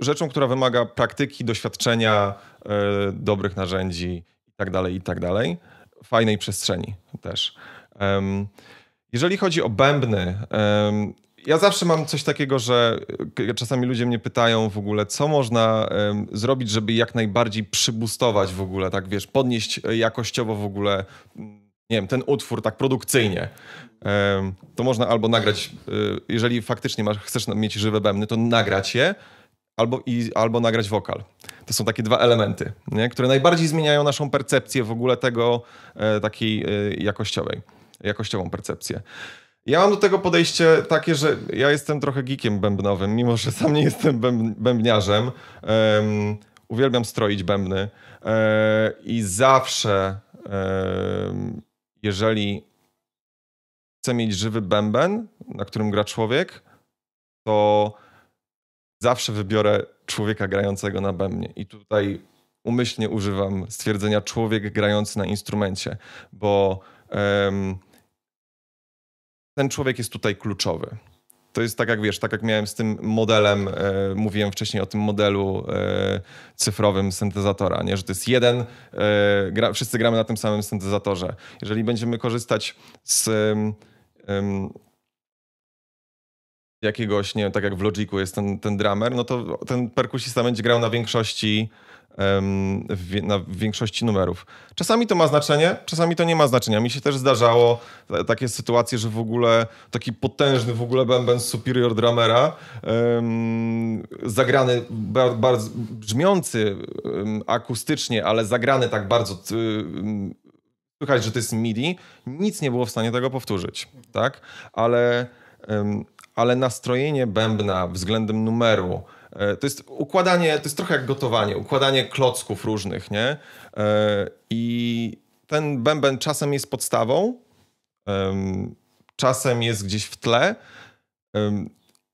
rzeczą, która wymaga praktyki, doświadczenia, y, dobrych narzędzi itd., tak tak dalej. fajnej przestrzeni też. Jeżeli chodzi o bębny, ja zawsze mam coś takiego, że y, czasami ludzie mnie pytają w ogóle, co można zrobić, żeby jak najbardziej przybustować w ogóle, tak wiesz, podnieść jakościowo w ogóle, mm, nie wiem, ten utwór tak produkcyjnie to można albo nagrać, e, jeżeli faktycznie masz, chcesz mieć żywe bębny, to nagrać je, albo, i, albo nagrać wokal. To są takie dwa elementy, nie? które najbardziej zmieniają naszą percepcję w ogóle tego e, takiej e, jakościowej, jakościową percepcję. Ja mam do tego podejście takie, że ja jestem trochę geekiem bębnowym, mimo że sam nie jestem bębniarzem. Um, uwielbiam stroić bębny um, i zawsze, um, jeżeli chce mieć żywy bęben, na którym gra człowiek, to zawsze wybiorę człowieka grającego na bębnie. I tutaj umyślnie używam stwierdzenia człowiek grający na instrumencie, bo um, ten człowiek jest tutaj kluczowy to jest tak jak wiesz, tak jak miałem z tym modelem, e, mówiłem wcześniej o tym modelu e, cyfrowym syntezatora, nie? że to jest jeden, e, gra, wszyscy gramy na tym samym syntezatorze. Jeżeli będziemy korzystać z um, um, jakiegoś, nie wiem, tak jak w Logiku jest ten, ten drummer, no to ten perkusista będzie grał na większości na większości numerów. Czasami to ma znaczenie, czasami to nie ma znaczenia. Mi się też zdarzało takie sytuacje, że w ogóle taki potężny w ogóle bęben Superior Drummera, um, zagrany, bardzo bar brzmiący um, akustycznie, ale zagrany tak bardzo um, słychać, że to jest MIDI, nic nie było w stanie tego powtórzyć, tak? Ale, ale nastrojenie bębna względem numeru, E, to jest układanie, to jest trochę jak gotowanie, układanie klocków różnych, nie? E, I ten bęben czasem jest podstawą, czasem jest gdzieś w tle.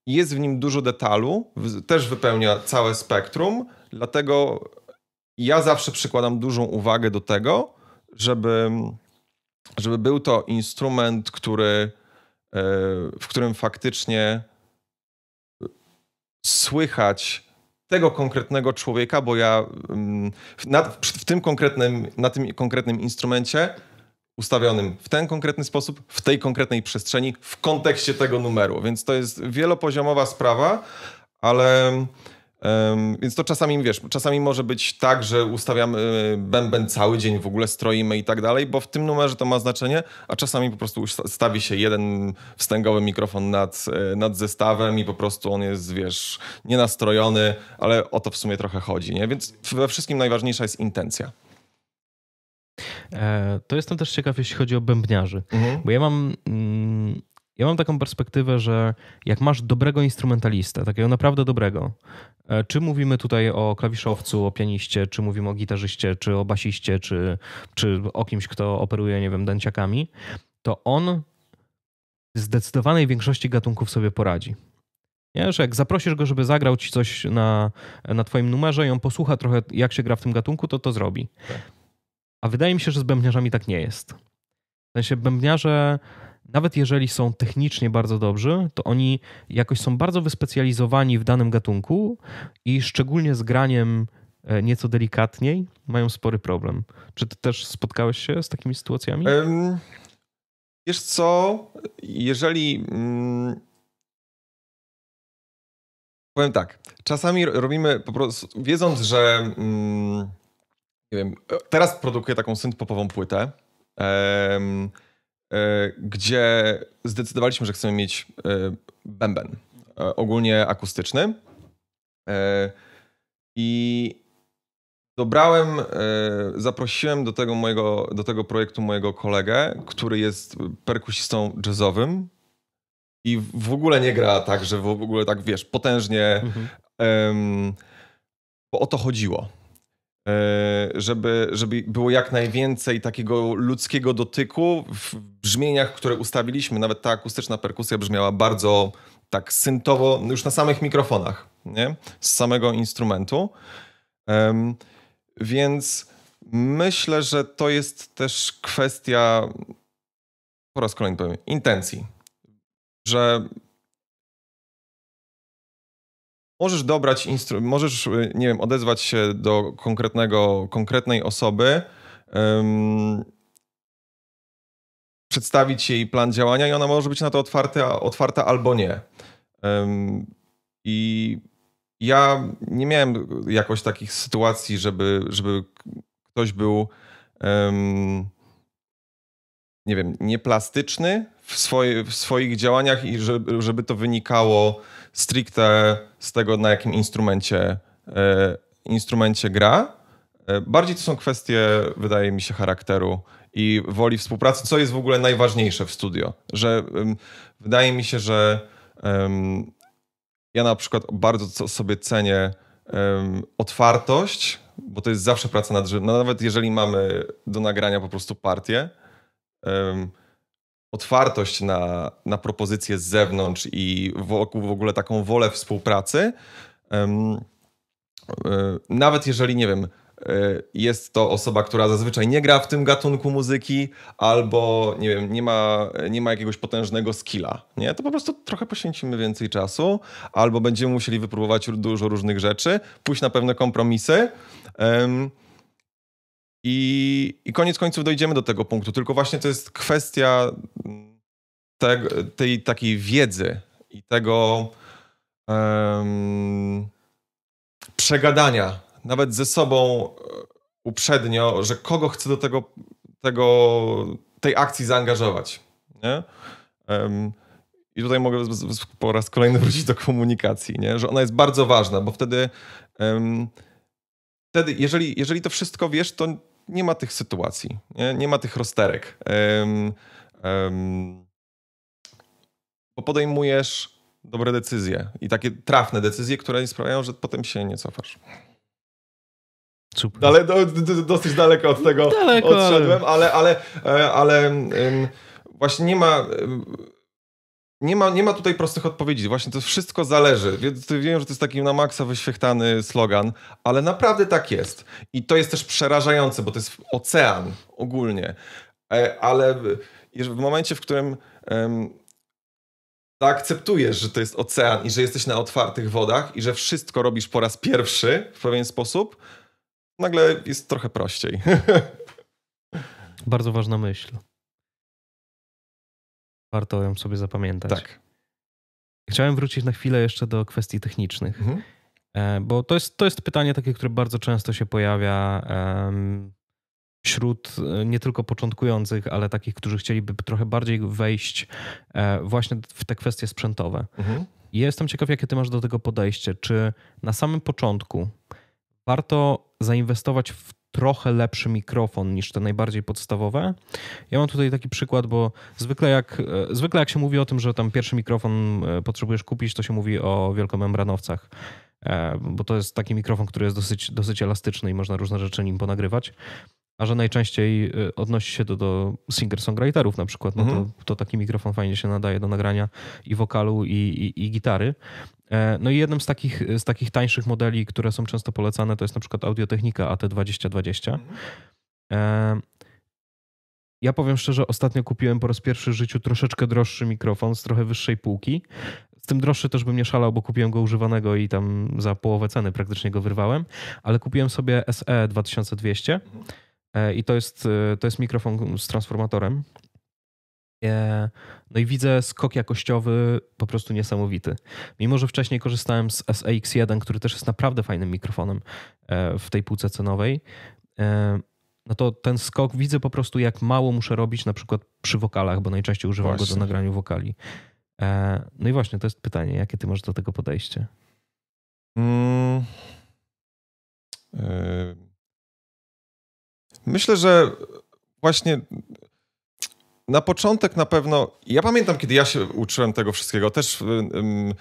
Jest w nim dużo detalu, też wypełnia całe spektrum, dlatego ja zawsze przykładam dużą uwagę do tego, żeby, żeby był to instrument, który, e, w którym faktycznie słychać tego konkretnego człowieka, bo ja mm, na, w, tym konkretnym, na tym konkretnym instrumencie ustawionym w ten konkretny sposób, w tej konkretnej przestrzeni, w kontekście tego numeru. Więc to jest wielopoziomowa sprawa, ale więc to czasami, wiesz, czasami może być tak, że ustawiamy bęben cały dzień, w ogóle stroimy i tak dalej, bo w tym numerze to ma znaczenie, a czasami po prostu stawi się jeden wstęgowy mikrofon nad, e, nad zestawem i po prostu on jest, wiesz, nienastrojony, ale o to w sumie trochę chodzi, nie? Więc we wszystkim najważniejsza jest intencja. E, to jestem też ciekaw, jeśli chodzi o bębniarzy, mhm. bo ja mam... Mm ja mam taką perspektywę, że jak masz dobrego instrumentalistę, takiego naprawdę dobrego, e, czy mówimy tutaj o klawiszowcu, o pianiście, czy mówimy o gitarzyście, czy o basiście, czy, czy o kimś, kto operuje, nie wiem, dęciakami, to on w zdecydowanej większości gatunków sobie poradzi. Nie, że jak zaprosisz go, żeby zagrał ci coś na, na twoim numerze i on posłucha trochę, jak się gra w tym gatunku, to to zrobi. Tak. A wydaje mi się, że z bębniarzami tak nie jest. W sensie bębniarze nawet jeżeli są technicznie bardzo dobrzy, to oni jakoś są bardzo wyspecjalizowani w danym gatunku i szczególnie z graniem e, nieco delikatniej mają spory problem. Czy ty też spotkałeś się z takimi sytuacjami? Um, wiesz co, jeżeli... Um, powiem tak, czasami robimy po prostu, wiedząc, że... Um, nie wiem, e, teraz produkuję taką synth-popową płytę. Um, E, gdzie zdecydowaliśmy, że chcemy mieć e, bęben, e, ogólnie akustyczny. I dobrałem, zaprosiłem do tego, mojego, do tego projektu mojego kolegę, który jest perkusistą jazzowym i w ogóle nie gra tak, że w ogóle tak, wiesz, potężnie. Mhm. Um, bo o to chodziło E, żeby, żeby było jak najwięcej takiego ludzkiego dotyku w brzmieniach, które ustawiliśmy. Nawet ta akustyczna perkusja brzmiała bardzo tak syntowo, już na samych mikrofonach, nie? z samego instrumentu. Więc myślę, że to jest też kwestia, po raz kolejny powiem, intencji. Że Możesz dobrać, instru- możesz, y, nie wiem, odezwać się do konkretnego, konkretnej osoby, um, przedstawić jej plan działania i ona może być na to otwarta, otwarta albo nie. Um, I ja nie miałem jakoś takich sytuacji, żeby, żeby ktoś był, um, nie wiem, nieplastyczny w, swoje, w swoich działaniach i żeby, żeby to wynikało stricte z tego, na jakim instrumencie, e, instrumencie gra. E, bardziej to są kwestie, wydaje mi się, charakteru i woli współpracy, co jest w ogóle najważniejsze w studio. Że um, wydaje mi się, że um, ja na przykład bardzo sobie cenię um, otwartość, bo to jest zawsze praca nad żywym. No, nawet jeżeli mamy do nagrania po prostu partię, otwartość na, na propozycje z zewnątrz i wokół w ogóle taką wolę współpracy. E, nawet jeżeli, nie wiem, e, jest to osoba, która zazwyczaj nie gra w tym gatunku muzyki, albo nie wiem, nie ma, nie ma jakiegoś potężnego skilla, nie? To po prostu trochę poświęcimy więcej czasu, albo będziemy musieli wypróbować dużo różnych rzeczy, pójść na pewne kompromisy. Um, i, I koniec końców dojdziemy do tego punktu. Tylko właśnie to jest kwestia te, tej takiej wiedzy i tego um, przegadania, nawet ze sobą e, uprzednio, że kogo chcę do tego, tego tej akcji zaangażować. Nie? Um, i tutaj mogę po raz kolejny [laughs] wrócić do komunikacji, nie? że ona jest bardzo ważna, bo wtedy, um, wtedy jeżeli, jeżeli to wszystko wiesz, to nie ma tych sytuacji, nie, nie ma tych rozterek. Um, um, bo podejmujesz dobre decyzje i takie trafne decyzje, które sprawiają, że potem się nie cofasz. Super. do, do, dosyć daleko od tego daleko, odszedłem, ale, ale, e, ale, um, właśnie nie ma nie ma, nie ma tutaj prostych odpowiedzi. Właśnie to wszystko zależy. Wiem, że to jest taki na maksa wyświechtany slogan, ale naprawdę tak jest. I to jest też przerażające, bo to jest ocean ogólnie. E, ale w momencie, w którym zaakceptujesz, że to jest ocean i że jesteś na otwartych wodach i że wszystko robisz po raz pierwszy w pewien sposób, nagle jest trochę prościej. [laughs] Bardzo ważna myśl warto ją sobie zapamiętać. Tak. Chciałem wrócić na chwilę jeszcze do kwestii technicznych, mhm. E, bo to jest, to jest pytanie takie, które bardzo często się pojawia wśród e, nie tylko początkujących, ale takich, którzy chcieliby trochę bardziej wejść e, właśnie w te kwestie sprzętowe. Mhm. Jestem ciekaw, jakie ty masz do tego podejście. Czy na samym początku warto zainwestować w trochę lepszy mikrofon niż te najbardziej podstawowe. Ja mam tutaj taki przykład, bo zwykle jak, e, zwykle jak się mówi o tym, że tam pierwszy mikrofon e, potrzebujesz kupić, to się mówi o wielkomembranowcach e, bo to jest taki mikrofon, który jest dosyć, dosyć elastyczny i można różne rzeczy nim ponagrywać a że najczęściej y, odnosi się to do singer-songwriterów na przykład, no mhm. to, to, taki mikrofon fajnie się nadaje do nagrania i wokalu, i, i, i gitary. E, no i jednym z takich, z takich tańszych modeli, które są często polecane, to jest na przykład Audiotechnika AT2020. Mhm. E, ja powiem szczerze, ostatnio kupiłem po raz pierwszy w życiu troszeczkę droższy mikrofon z trochę wyższej półki. Z tym droższy też bym nie szalał, bo kupiłem go używanego i tam za połowę ceny praktycznie go wyrwałem, ale kupiłem sobie SE 2200. Mhm E, I to jest, e, to jest mikrofon z transformatorem. E, no i widzę skok jakościowy po prostu niesamowity. Mimo, że wcześniej korzystałem z SAX1, który też jest naprawdę fajnym mikrofonem w tej półce cenowej, no to ten skok widzę po prostu, jak mało muszę robić na przykład przy wokalach, bo najczęściej używam właśnie. go do nagrania wokali. No i właśnie, to jest pytanie, jakie ty masz do tego podejście? Mm. Myślę, że właśnie na początek na pewno. Ja pamiętam, kiedy ja się uczyłem tego wszystkiego, też. Um,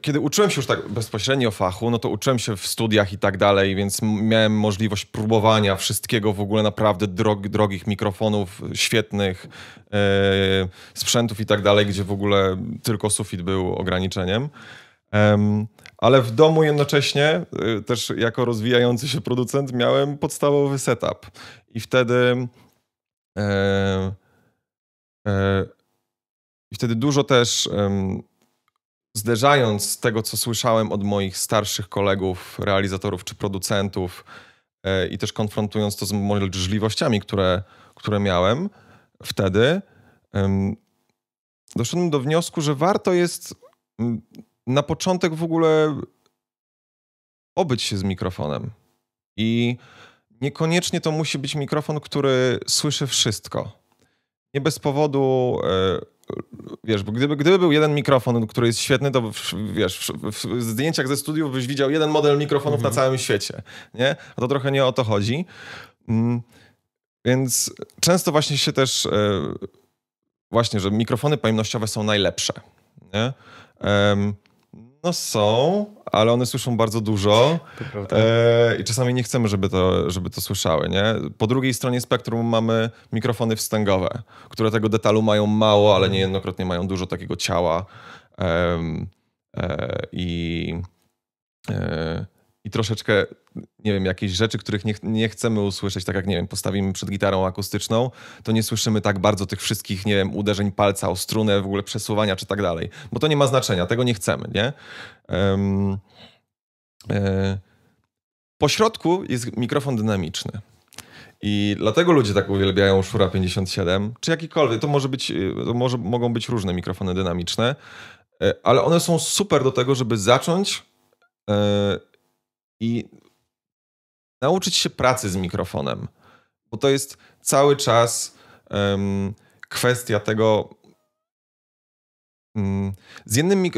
kiedy uczyłem się już tak bezpośrednio fachu, no to uczyłem się w studiach i tak dalej, więc miałem możliwość próbowania wszystkiego w ogóle naprawdę drog, drogich mikrofonów, świetnych y, sprzętów i tak dalej, gdzie w ogóle tylko sufit był ograniczeniem. Um, ale w domu jednocześnie, y, też jako rozwijający się producent, miałem podstawowy setup. I wtedy. E, e, i wtedy dużo też. zderzając z tego, co słyszałem od moich starszych kolegów, realizatorów czy producentów, e, i też konfrontując to z możliwościami, które, które miałem wtedy, doszedłem do wniosku, że warto jest na początek w ogóle obyć się z mikrofonem. I niekoniecznie to musi być mikrofon, który słyszy wszystko. Nie bez powodu, e, wiesz, bo gdyby, gdyby był jeden mikrofon, który jest świetny, to wiesz, w zdjęciach ze studiów byś widział jeden model mikrofonów mhm. na całym świecie, nie? A to trochę nie o to chodzi. Mm, więc często właśnie się też, e, właśnie, że mikrofony pojemnościowe są najlepsze, nie? No są, ale one słyszą bardzo dużo e, i czasami nie chcemy, żeby to, żeby to słyszały. Nie? Po drugiej stronie spektrum mamy mikrofony wstęgowe, które tego detalu mają mało, ale mhm. niejednokrotnie mają dużo takiego ciała. E, e, I e, i troszeczkę, nie wiem, jakieś rzeczy, których nie, nie, chcemy usłyszeć, tak jak, nie wiem, postawimy przed gitarą akustyczną, to nie słyszymy tak bardzo tych wszystkich, nie wiem, uderzeń palca o strunę, w ogóle przesuwania czy tak dalej, bo to nie ma znaczenia, tego nie chcemy, nie? Um, e, po środku jest mikrofon dynamiczny. I dlatego ludzie tak uwielbiają Szura 57, czy jakikolwiek. To, może być, e, to może, mogą być różne mikrofony dynamiczne, e, ale one są super do tego, żeby zacząć e, i nauczyć się pracy z mikrofonem, bo to jest cały czas um, kwestia tego. Mm, z jednym e,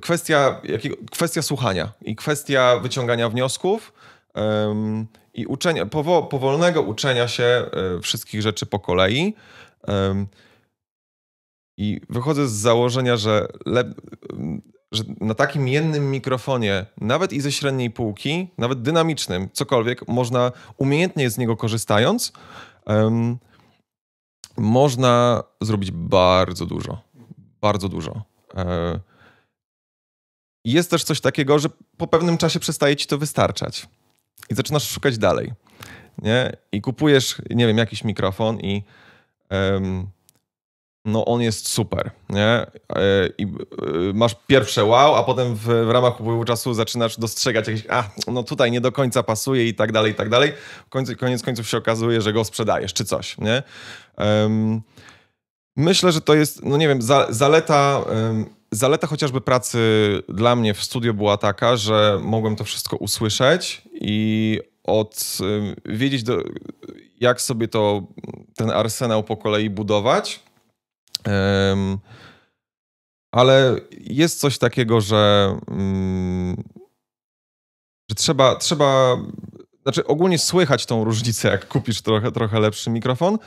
kwestia, jakiego, kwestia słuchania i kwestia wyciągania wniosków um, i uczenia, powo, powolnego uczenia się e, wszystkich rzeczy po kolei. I wychodzę z założenia, że że na takim jednym mikrofonie, nawet i ze średniej półki, nawet dynamicznym, cokolwiek, można umiejętnie z niego korzystając, um, można zrobić bardzo dużo. Bardzo dużo. E, jest też coś takiego, że po pewnym czasie przestaje ci to wystarczać i zaczynasz szukać dalej. Nie? I kupujesz, nie wiem, jakiś mikrofon i. Um, no on jest super, nie? E, I e, masz pierwsze wow, a potem w, w ramach upływu czasu zaczynasz dostrzegać jakieś, a no tutaj nie do końca pasuje i tak dalej, i tak dalej. Koniec, koniec końców się okazuje, że go sprzedajesz czy coś, nie? Um, myślę, że to jest, no nie wiem, za, zaleta... Um, zaleta chociażby pracy dla mnie w studio była taka, że mogłem to wszystko usłyszeć i od, wiedzieć, do, jak sobie to ten arsenał po kolei budować ale jest coś takiego, że, mm, że trzeba, trzeba znaczy ogólnie słychać tą różnicę, jak kupisz trochę, trochę lepszy mikrofon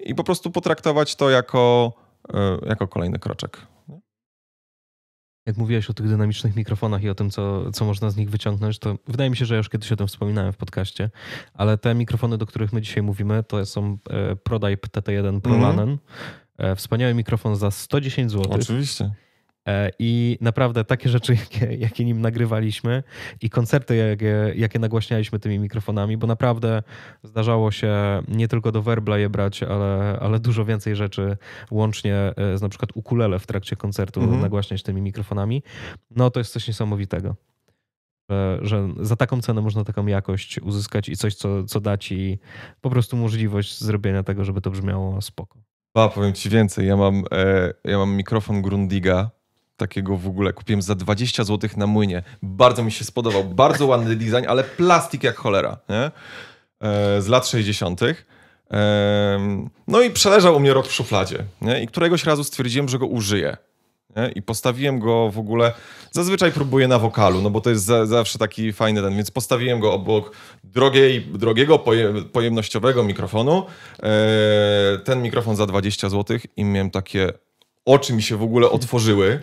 i po prostu potraktować to jako, e, jako kolejny kroczek. Jak mówiłeś o tych dynamicznych mikrofonach i o tym, co, co można z nich wyciągnąć, to wydaje mi się, że ja już kiedyś o tym wspominałem w podcaście, ale te mikrofony, do których my dzisiaj mówimy, to są e, Prodipe TT1 Prolanen. mm -hmm. E, wspaniały mikrofon za 110 zł. Oczywiście. E, I naprawdę takie rzeczy, jakie, jakie nim nagrywaliśmy i koncerty, jakie, jakie nagłaśnialiśmy tymi mikrofonami, bo naprawdę zdarzało się nie tylko do werbla je brać, ale, ale dużo więcej rzeczy łącznie e, z na przykład ukulele w trakcie koncertu mm -hmm. nagłaśniać tymi mikrofonami. No to jest coś niesamowitego. Że, że, za taką cenę można taką jakość uzyskać i coś, co, co da ci po prostu możliwość zrobienia tego, żeby to brzmiało spoko. Ba, powiem ci więcej. Ja mam, e, ja mam mikrofon Grundiga, takiego w ogóle. Kupiłem za 20 zł na młynie. Bardzo mi się spodobał. Bardzo ładny design, ale plastik jak cholera. Nie? E, z lat 60. E, no i przeleżał u mnie rok w szufladzie. Nie? I któregoś razu stwierdziłem, że go użyję. Nie? I postawiłem go w ogóle. Zazwyczaj próbuję na wokalu, no bo to jest za, zawsze taki fajny ten, więc postawiłem go obok drogiej, drogiego pojemnościowego mikrofonu. Eee, ten mikrofon za 20 zł i miałem takie oczy mi się w ogóle otworzyły.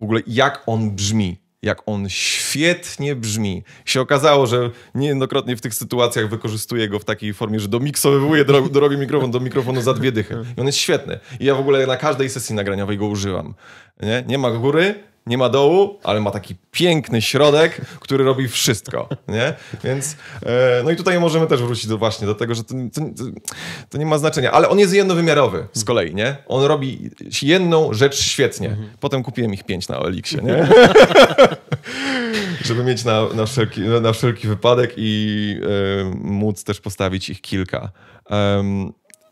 W ogóle jak on brzmi jak on świetnie brzmi. Się okazało, że niejednokrotnie w tych sytuacjach wykorzystuje go w takiej formie, że domiksowywuje drogi, mikrofon do mikrofonu za dwie dychy. I on jest świetny. I ja w ogóle na każdej sesji nagraniowej go używam. Nie, nie ma góry, nie ma dołu, ale ma taki piękny środek, który robi wszystko, nie? Więc, e, no i tutaj możemy też wrócić do, właśnie do tego, że to, to, to, nie ma znaczenia, ale on jest jednowymiarowy z kolei, nie? On robi jedną rzecz świetnie. Potem kupiłem ich pięć na Oliksie, nie? [laughs] Żeby mieć na, na, wszelki, na wszelki wypadek i e, móc też postawić ich kilka.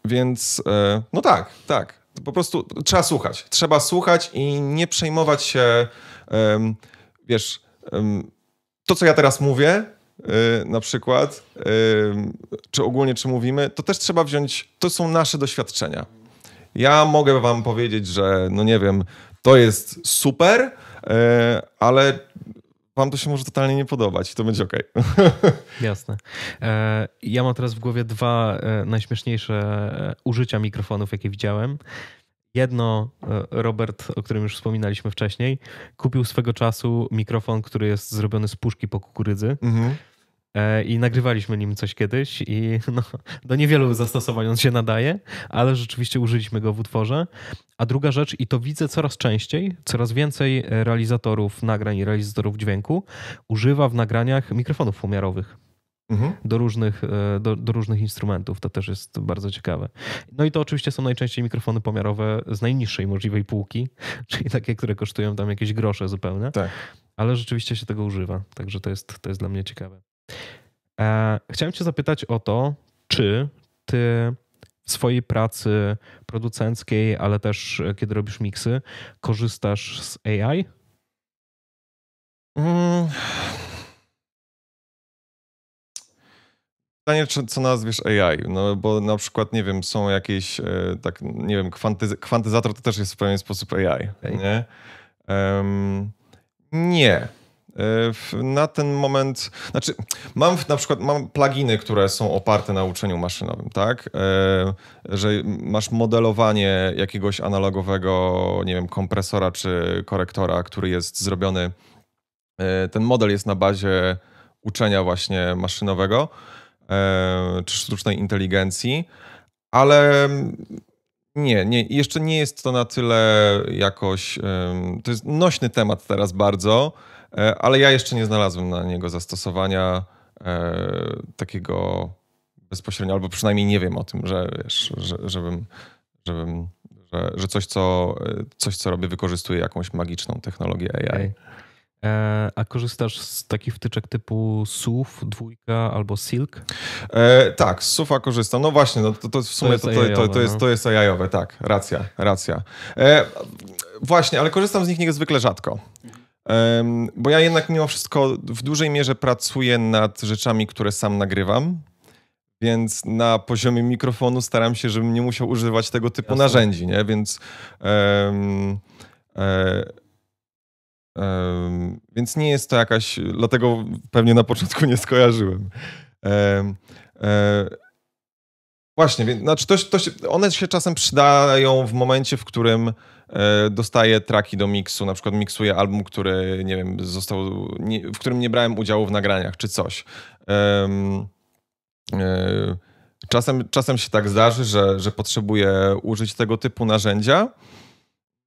więc, e, no tak, tak po prostu trzeba słuchać. Trzeba słuchać i nie przejmować się, um, wiesz, um, to co ja teraz mówię, Yy, na przykład, yy, czy ogólnie czy mówimy, to też trzeba wziąć, to są nasze doświadczenia. Ja mogę wam powiedzieć, że no nie wiem, to jest super, yy, ale wam to się może totalnie nie podobać i to będzie ok. [laughs] Jasne. E, ja mam teraz w głowie dwa e, najśmieszniejsze e, użycia mikrofonów, jakie widziałem. Jedno, Robert, o którym już wspominaliśmy wcześniej, kupił swego czasu mikrofon, który jest zrobiony z puszki po kukurydzy. Mhm. E, i nagrywaliśmy nim coś kiedyś i [laughs] no, do niewielu zastosowań on się nadaje, ale rzeczywiście użyliśmy go w utworze. A druga rzecz, i to widzę coraz częściej, coraz więcej e, realizatorów nagrań i realizatorów dźwięku używa w nagraniach mikrofonów pomiarowych. Mhm. Do, różnych, e, do, do różnych instrumentów. To też jest bardzo ciekawe. No i to oczywiście są najczęściej mikrofony pomiarowe z najniższej możliwej półki, [laughs] czyli takie, które kosztują tam jakieś grosze zupełnie. Tak. Ale rzeczywiście się tego używa, także to jest, to jest dla mnie ciekawe. E, chciałem Cię zapytać o to, czy Ty w swojej pracy producenckiej, ale też e, kiedy robisz miksy, korzystasz z AI? Mm. Pytanie, co nazwiesz AI, no bo na przykład, nie wiem, są jakieś, e, tak, nie wiem, kwantyz kwantyzator to też jest w pewien sposób AI, okay. nie? Um, nie. E, na ten moment, znaczy mam na przykład mam pluginy, które są oparte na uczeniu maszynowym, tak? E, że masz modelowanie jakiegoś analogowego, nie wiem, kompresora czy korektora, który jest zrobiony. E, ten model jest na bazie uczenia właśnie maszynowego czy sztucznej inteligencji, ale nie, nie, jeszcze nie jest to na tyle jakoś. To jest nośny temat teraz bardzo. E, ale ja jeszcze nie znalazłem na niego zastosowania e, takiego bezpośrednio, albo przynajmniej nie wiem o tym, że, że, żebym, żebym że, że coś, co, coś, co robię, wykorzystuje jakąś magiczną technologię AI. Okay. E, a korzystasz z takich wtyczek typu SUV, dwójka albo Silk? E, tak, z SUV-a korzystam. No właśnie, no to, to w sumie to jest, to, to, to, jest, no. to jest AI-owe, tak, racja, racja. E, właśnie, ale korzystam z nich niezwykle rzadko. Bo ja jednak mimo wszystko w dużej mierze pracuję nad rzeczami, które sam nagrywam, więc na poziomie mikrofonu staram się, żebym nie musiał używać tego typu Jasne. narzędzi, nie? Więc. Um, e, um, więc nie jest to jakaś. Dlatego pewnie na początku nie skojarzyłem. Um, Właśnie, więc znaczy to, to się, one się czasem przydają w momencie, w którym e, dostaję traki do miksu, na przykład miksuję album, który, nie wiem, został, nie, w którym nie brałem udziału w nagraniach, czy coś. E, czasem, czasem się tak zdarzy, że, że potrzebuję użyć tego typu narzędzia,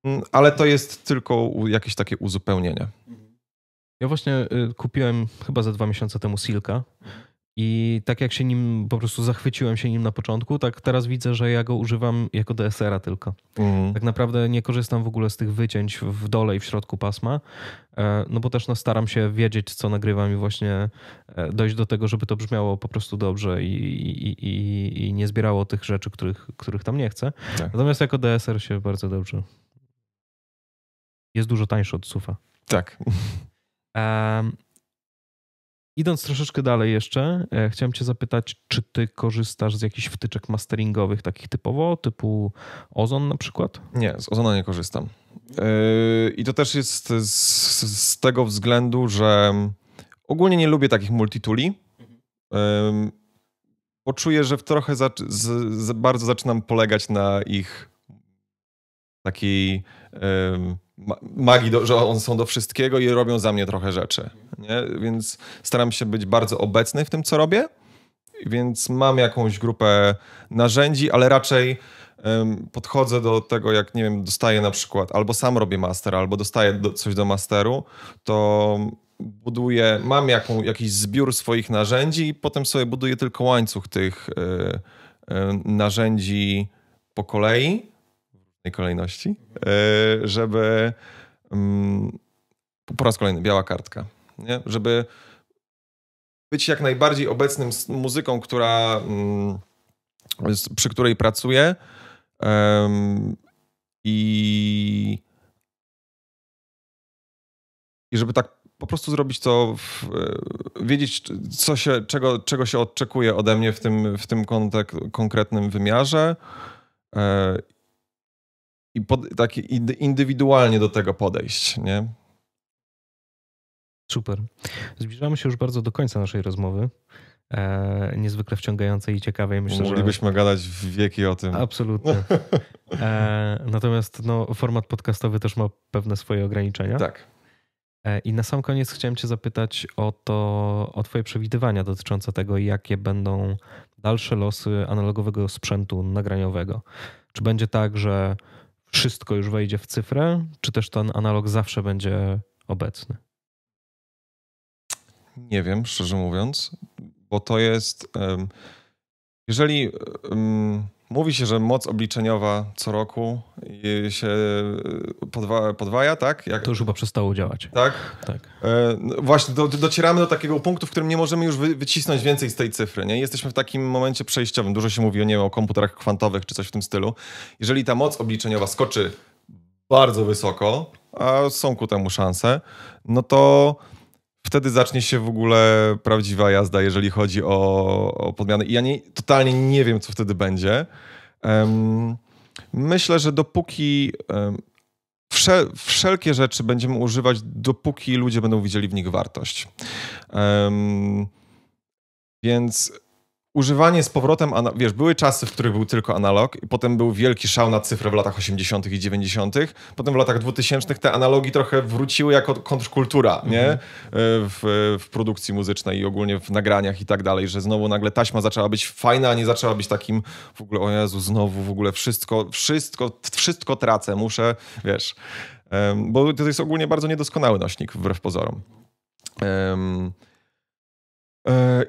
mm, ale to jest tylko jakieś takie uzupełnienie. Ja właśnie y, kupiłem chyba za dwa miesiące temu Silka i tak jak się nim po prostu zachwyciłem się nim na początku, tak teraz widzę, że ja go używam jako DSR-a tylko. Mhm. Tak naprawdę nie korzystam w ogóle z tych wycięć w dole i w środku pasma, e, no bo też no, staram się wiedzieć, co nagrywam i właśnie e, dojść do tego, żeby to brzmiało po prostu dobrze i, i, i, i nie zbierało tych rzeczy, których, których tam nie chcę. Tak. Natomiast jako DSR się bardzo dobrze. Jest dużo tańszy od sufa. Tak. Idąc troszeczkę dalej jeszcze, e, chciałem Cię zapytać, czy Ty korzystasz z jakichś wtyczek masteringowych takich typowo, typu Ozon na przykład? Nie, z Ozona nie korzystam. E, I to też jest z, z tego względu, że ogólnie nie lubię takich multituli. Poczuję, że trochę za, z, z bardzo zaczynam polegać na ich takiej magii, do, że on są do wszystkiego i robią za mnie trochę rzeczy. Nie? Więc staram się być bardzo obecny w tym, co robię. Więc mam jakąś grupę narzędzi, ale raczej um, podchodzę do tego, jak nie wiem, dostaję na przykład albo sam robię master, albo dostaję do, coś do masteru, to buduję, mam jaką, jakiś zbiór swoich narzędzi i potem sobie buduję tylko łańcuch tych y, y, narzędzi po kolei kolejności, e, żeby mm, po raz kolejny biała kartka, nie? żeby być jak najbardziej obecnym z muzyką, która, mm, przy której pracuję i, i żeby tak po prostu zrobić to, e, wiedzieć, co się, czego, czego się oczekuje ode mnie w tym, w tym konkretnym wymiarze e, i pod, tak indywidualnie do tego podejść, nie? Super. Zbliżamy się już bardzo do końca naszej rozmowy. E, niezwykle wciągającej i ciekawej. Myślę, Moglibyśmy że... gadać w wieki o tym. Absolutnie. E, natomiast no, format podcastowy też ma pewne swoje ograniczenia. Tak. E, I na sam koniec chciałem Cię zapytać o to, o Twoje przewidywania dotyczące tego, jakie będą dalsze losy analogowego sprzętu nagraniowego. Czy będzie tak, że wszystko już wejdzie w cyfrę, czy też ten analog zawsze będzie obecny? Nie wiem, szczerze mówiąc, bo to jest. Jeżeli. Mówi się, że moc obliczeniowa co roku się e, podwa, podwaja, tak? Jak... To już chyba przestało działać. Tak? Tak. E, no właśnie, do, docieramy do takiego punktu, w którym nie możemy już wycisnąć więcej z tej cyfry, nie? Jesteśmy w takim momencie przejściowym. Dużo się mówi o, nie wiem, o komputerach kwantowych czy coś w tym stylu. Jeżeli ta moc obliczeniowa skoczy bardzo wysoko, a są ku temu szanse, no to wtedy zacznie się w ogóle prawdziwa jazda, jeżeli chodzi o, o podmiany. I ja nie, totalnie nie wiem, co wtedy będzie. Um, myślę, że dopóki um, wszel, wszelkie rzeczy będziemy używać, dopóki ludzie będą widzieli w nich wartość. Um, więc używanie z powrotem, wiesz, były czasy, w których był tylko analog i potem był wielki szał na cyfry w latach 80. i 90., potem w latach 2000 te analogi trochę wróciły jako kontrkultura, nie? Mhm. E, w, w, produkcji muzycznej i ogólnie w nagraniach i tak dalej, że znowu nagle taśma zaczęła być fajna, a nie zaczęła być takim w ogóle, o Jezu, znowu w ogóle wszystko, wszystko, wszystko tracę, muszę, wiesz, bo to jest ogólnie bardzo niedoskonały nośnik, wbrew pozorom. E,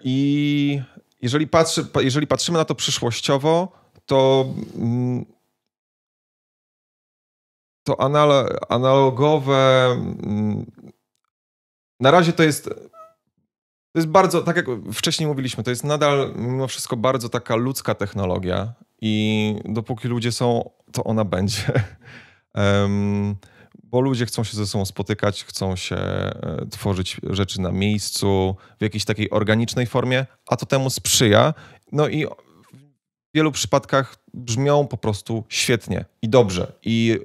I jeżeli, patrzy, jeżeli patrzymy na to przyszłościowo, to. Mm, to anal, analogowe. Mm, na razie to jest. To jest bardzo, tak jak wcześniej mówiliśmy, to jest nadal mimo wszystko bardzo taka ludzka technologia i dopóki ludzie są, to ona będzie. Um, [laughs] bo ludzie chcą się ze sobą spotykać, chcą się e, tworzyć rzeczy na miejscu, w jakiejś takiej organicznej formie, a to temu sprzyja. No i w wielu przypadkach brzmią po prostu świetnie i dobrze. I,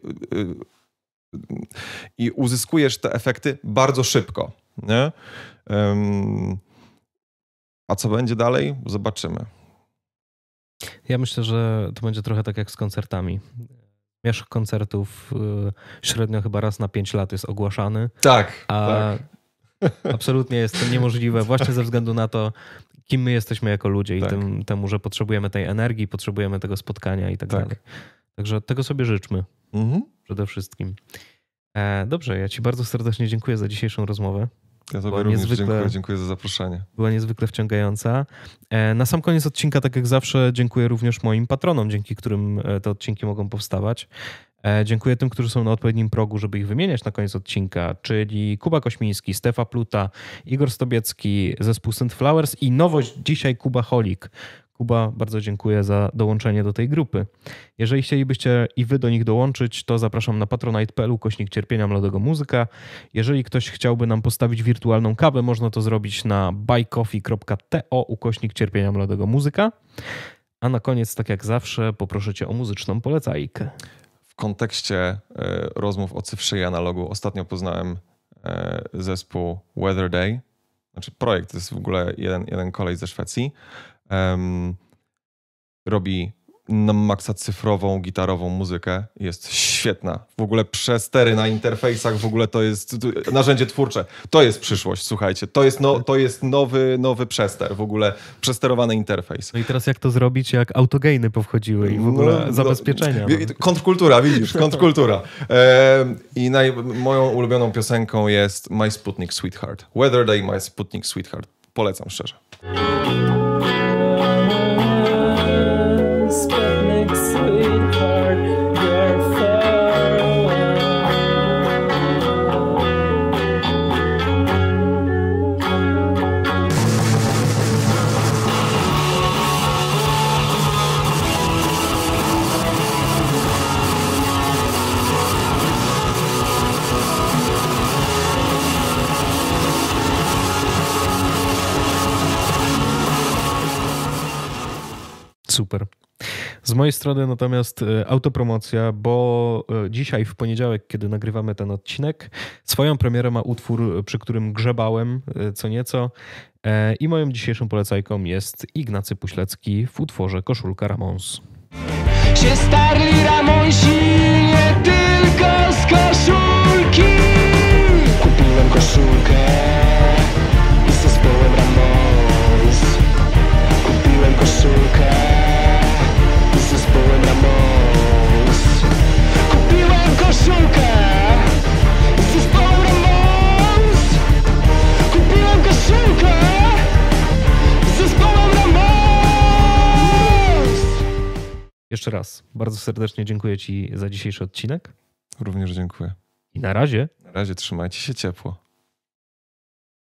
e, e, i uzyskujesz te efekty bardzo szybko. Nie? a co będzie dalej? Zobaczymy. Ja myślę, że to będzie trochę tak jak z koncertami. Mierzch koncertów y, średnio chyba raz na 5 lat jest ogłaszany. Tak, a tak. Absolutnie jest to niemożliwe właśnie ze względu na to, kim my jesteśmy jako ludzie i tak. tym, temu, że potrzebujemy tej energii, potrzebujemy tego spotkania i tak, tak. dalej. Także tego sobie życzmy mhm. przede wszystkim. E, dobrze, ja Ci bardzo serdecznie dziękuję za dzisiejszą rozmowę. Ja tobie również dziękuję, dziękuję za zaproszenie. Była niezwykle wciągająca. E, na sam koniec odcinka, tak jak zawsze, dziękuję również moim patronom, dzięki którym e, te odcinki mogą powstawać. E, dziękuję tym, którzy są na odpowiednim progu, żeby ich wymieniać na koniec odcinka, czyli Kuba Kośmiński, Stefa Pluta, Igor Stobiecki, zespół St. Flowers i nowość dzisiaj Kuba Holik, Kuba, bardzo dziękuję za dołączenie do tej grupy. Jeżeli chcielibyście i wy do nich dołączyć, to zapraszam na patronite.pl kośnik cierpienia młodego muzyka. Jeżeli ktoś chciałby nam postawić wirtualną kawę, można to zrobić na buycoffee.to ukośnik cierpienia młodego muzyka. A na koniec, tak jak zawsze, poproszę cię o muzyczną polecajkę. W kontekście e, rozmów o cyfrze i analogu ostatnio poznałem e, zespół Weather Day. Znaczy projekt to jest w ogóle jeden, jeden kolej ze Szwecji um, robi na maksa cyfrową, gitarową muzykę. Jest świetna. W ogóle przestery na interfejsach, w ogóle to jest narzędzie twórcze. To jest przyszłość, słuchajcie. To jest, no, to jest nowy, nowy przester, w ogóle przesterowany interfejs. No i teraz jak to zrobić, jak autogejny powchodziły i w no, ogóle no, zabezpieczenia. No, kontrkultura, widzisz, kontrkultura. E, I naj, moją ulubioną piosenką jest My Sputnik Sweetheart. Weather Day My Sputnik Sweetheart. Polecam szczerze. super. Z mojej strony natomiast e, autopromocja, bo e, dzisiaj w poniedziałek, kiedy nagrywamy ten odcinek, swoją premierę ma utwór, e, przy którym grzebałem co nieco i moją dzisiejszą polecajką jest Ignacy Puślecki w utworze Koszulka Ramons. Się starli Ramonsi nie tylko z koszulki Kupiłem koszulkę z zespołem Ramons Kupiłem koszulkę Jeszcze raz bardzo serdecznie dziękuję Ci za dzisiejszy odcinek. Również dziękuję. I na razie. Na razie trzymajcie się ciepło.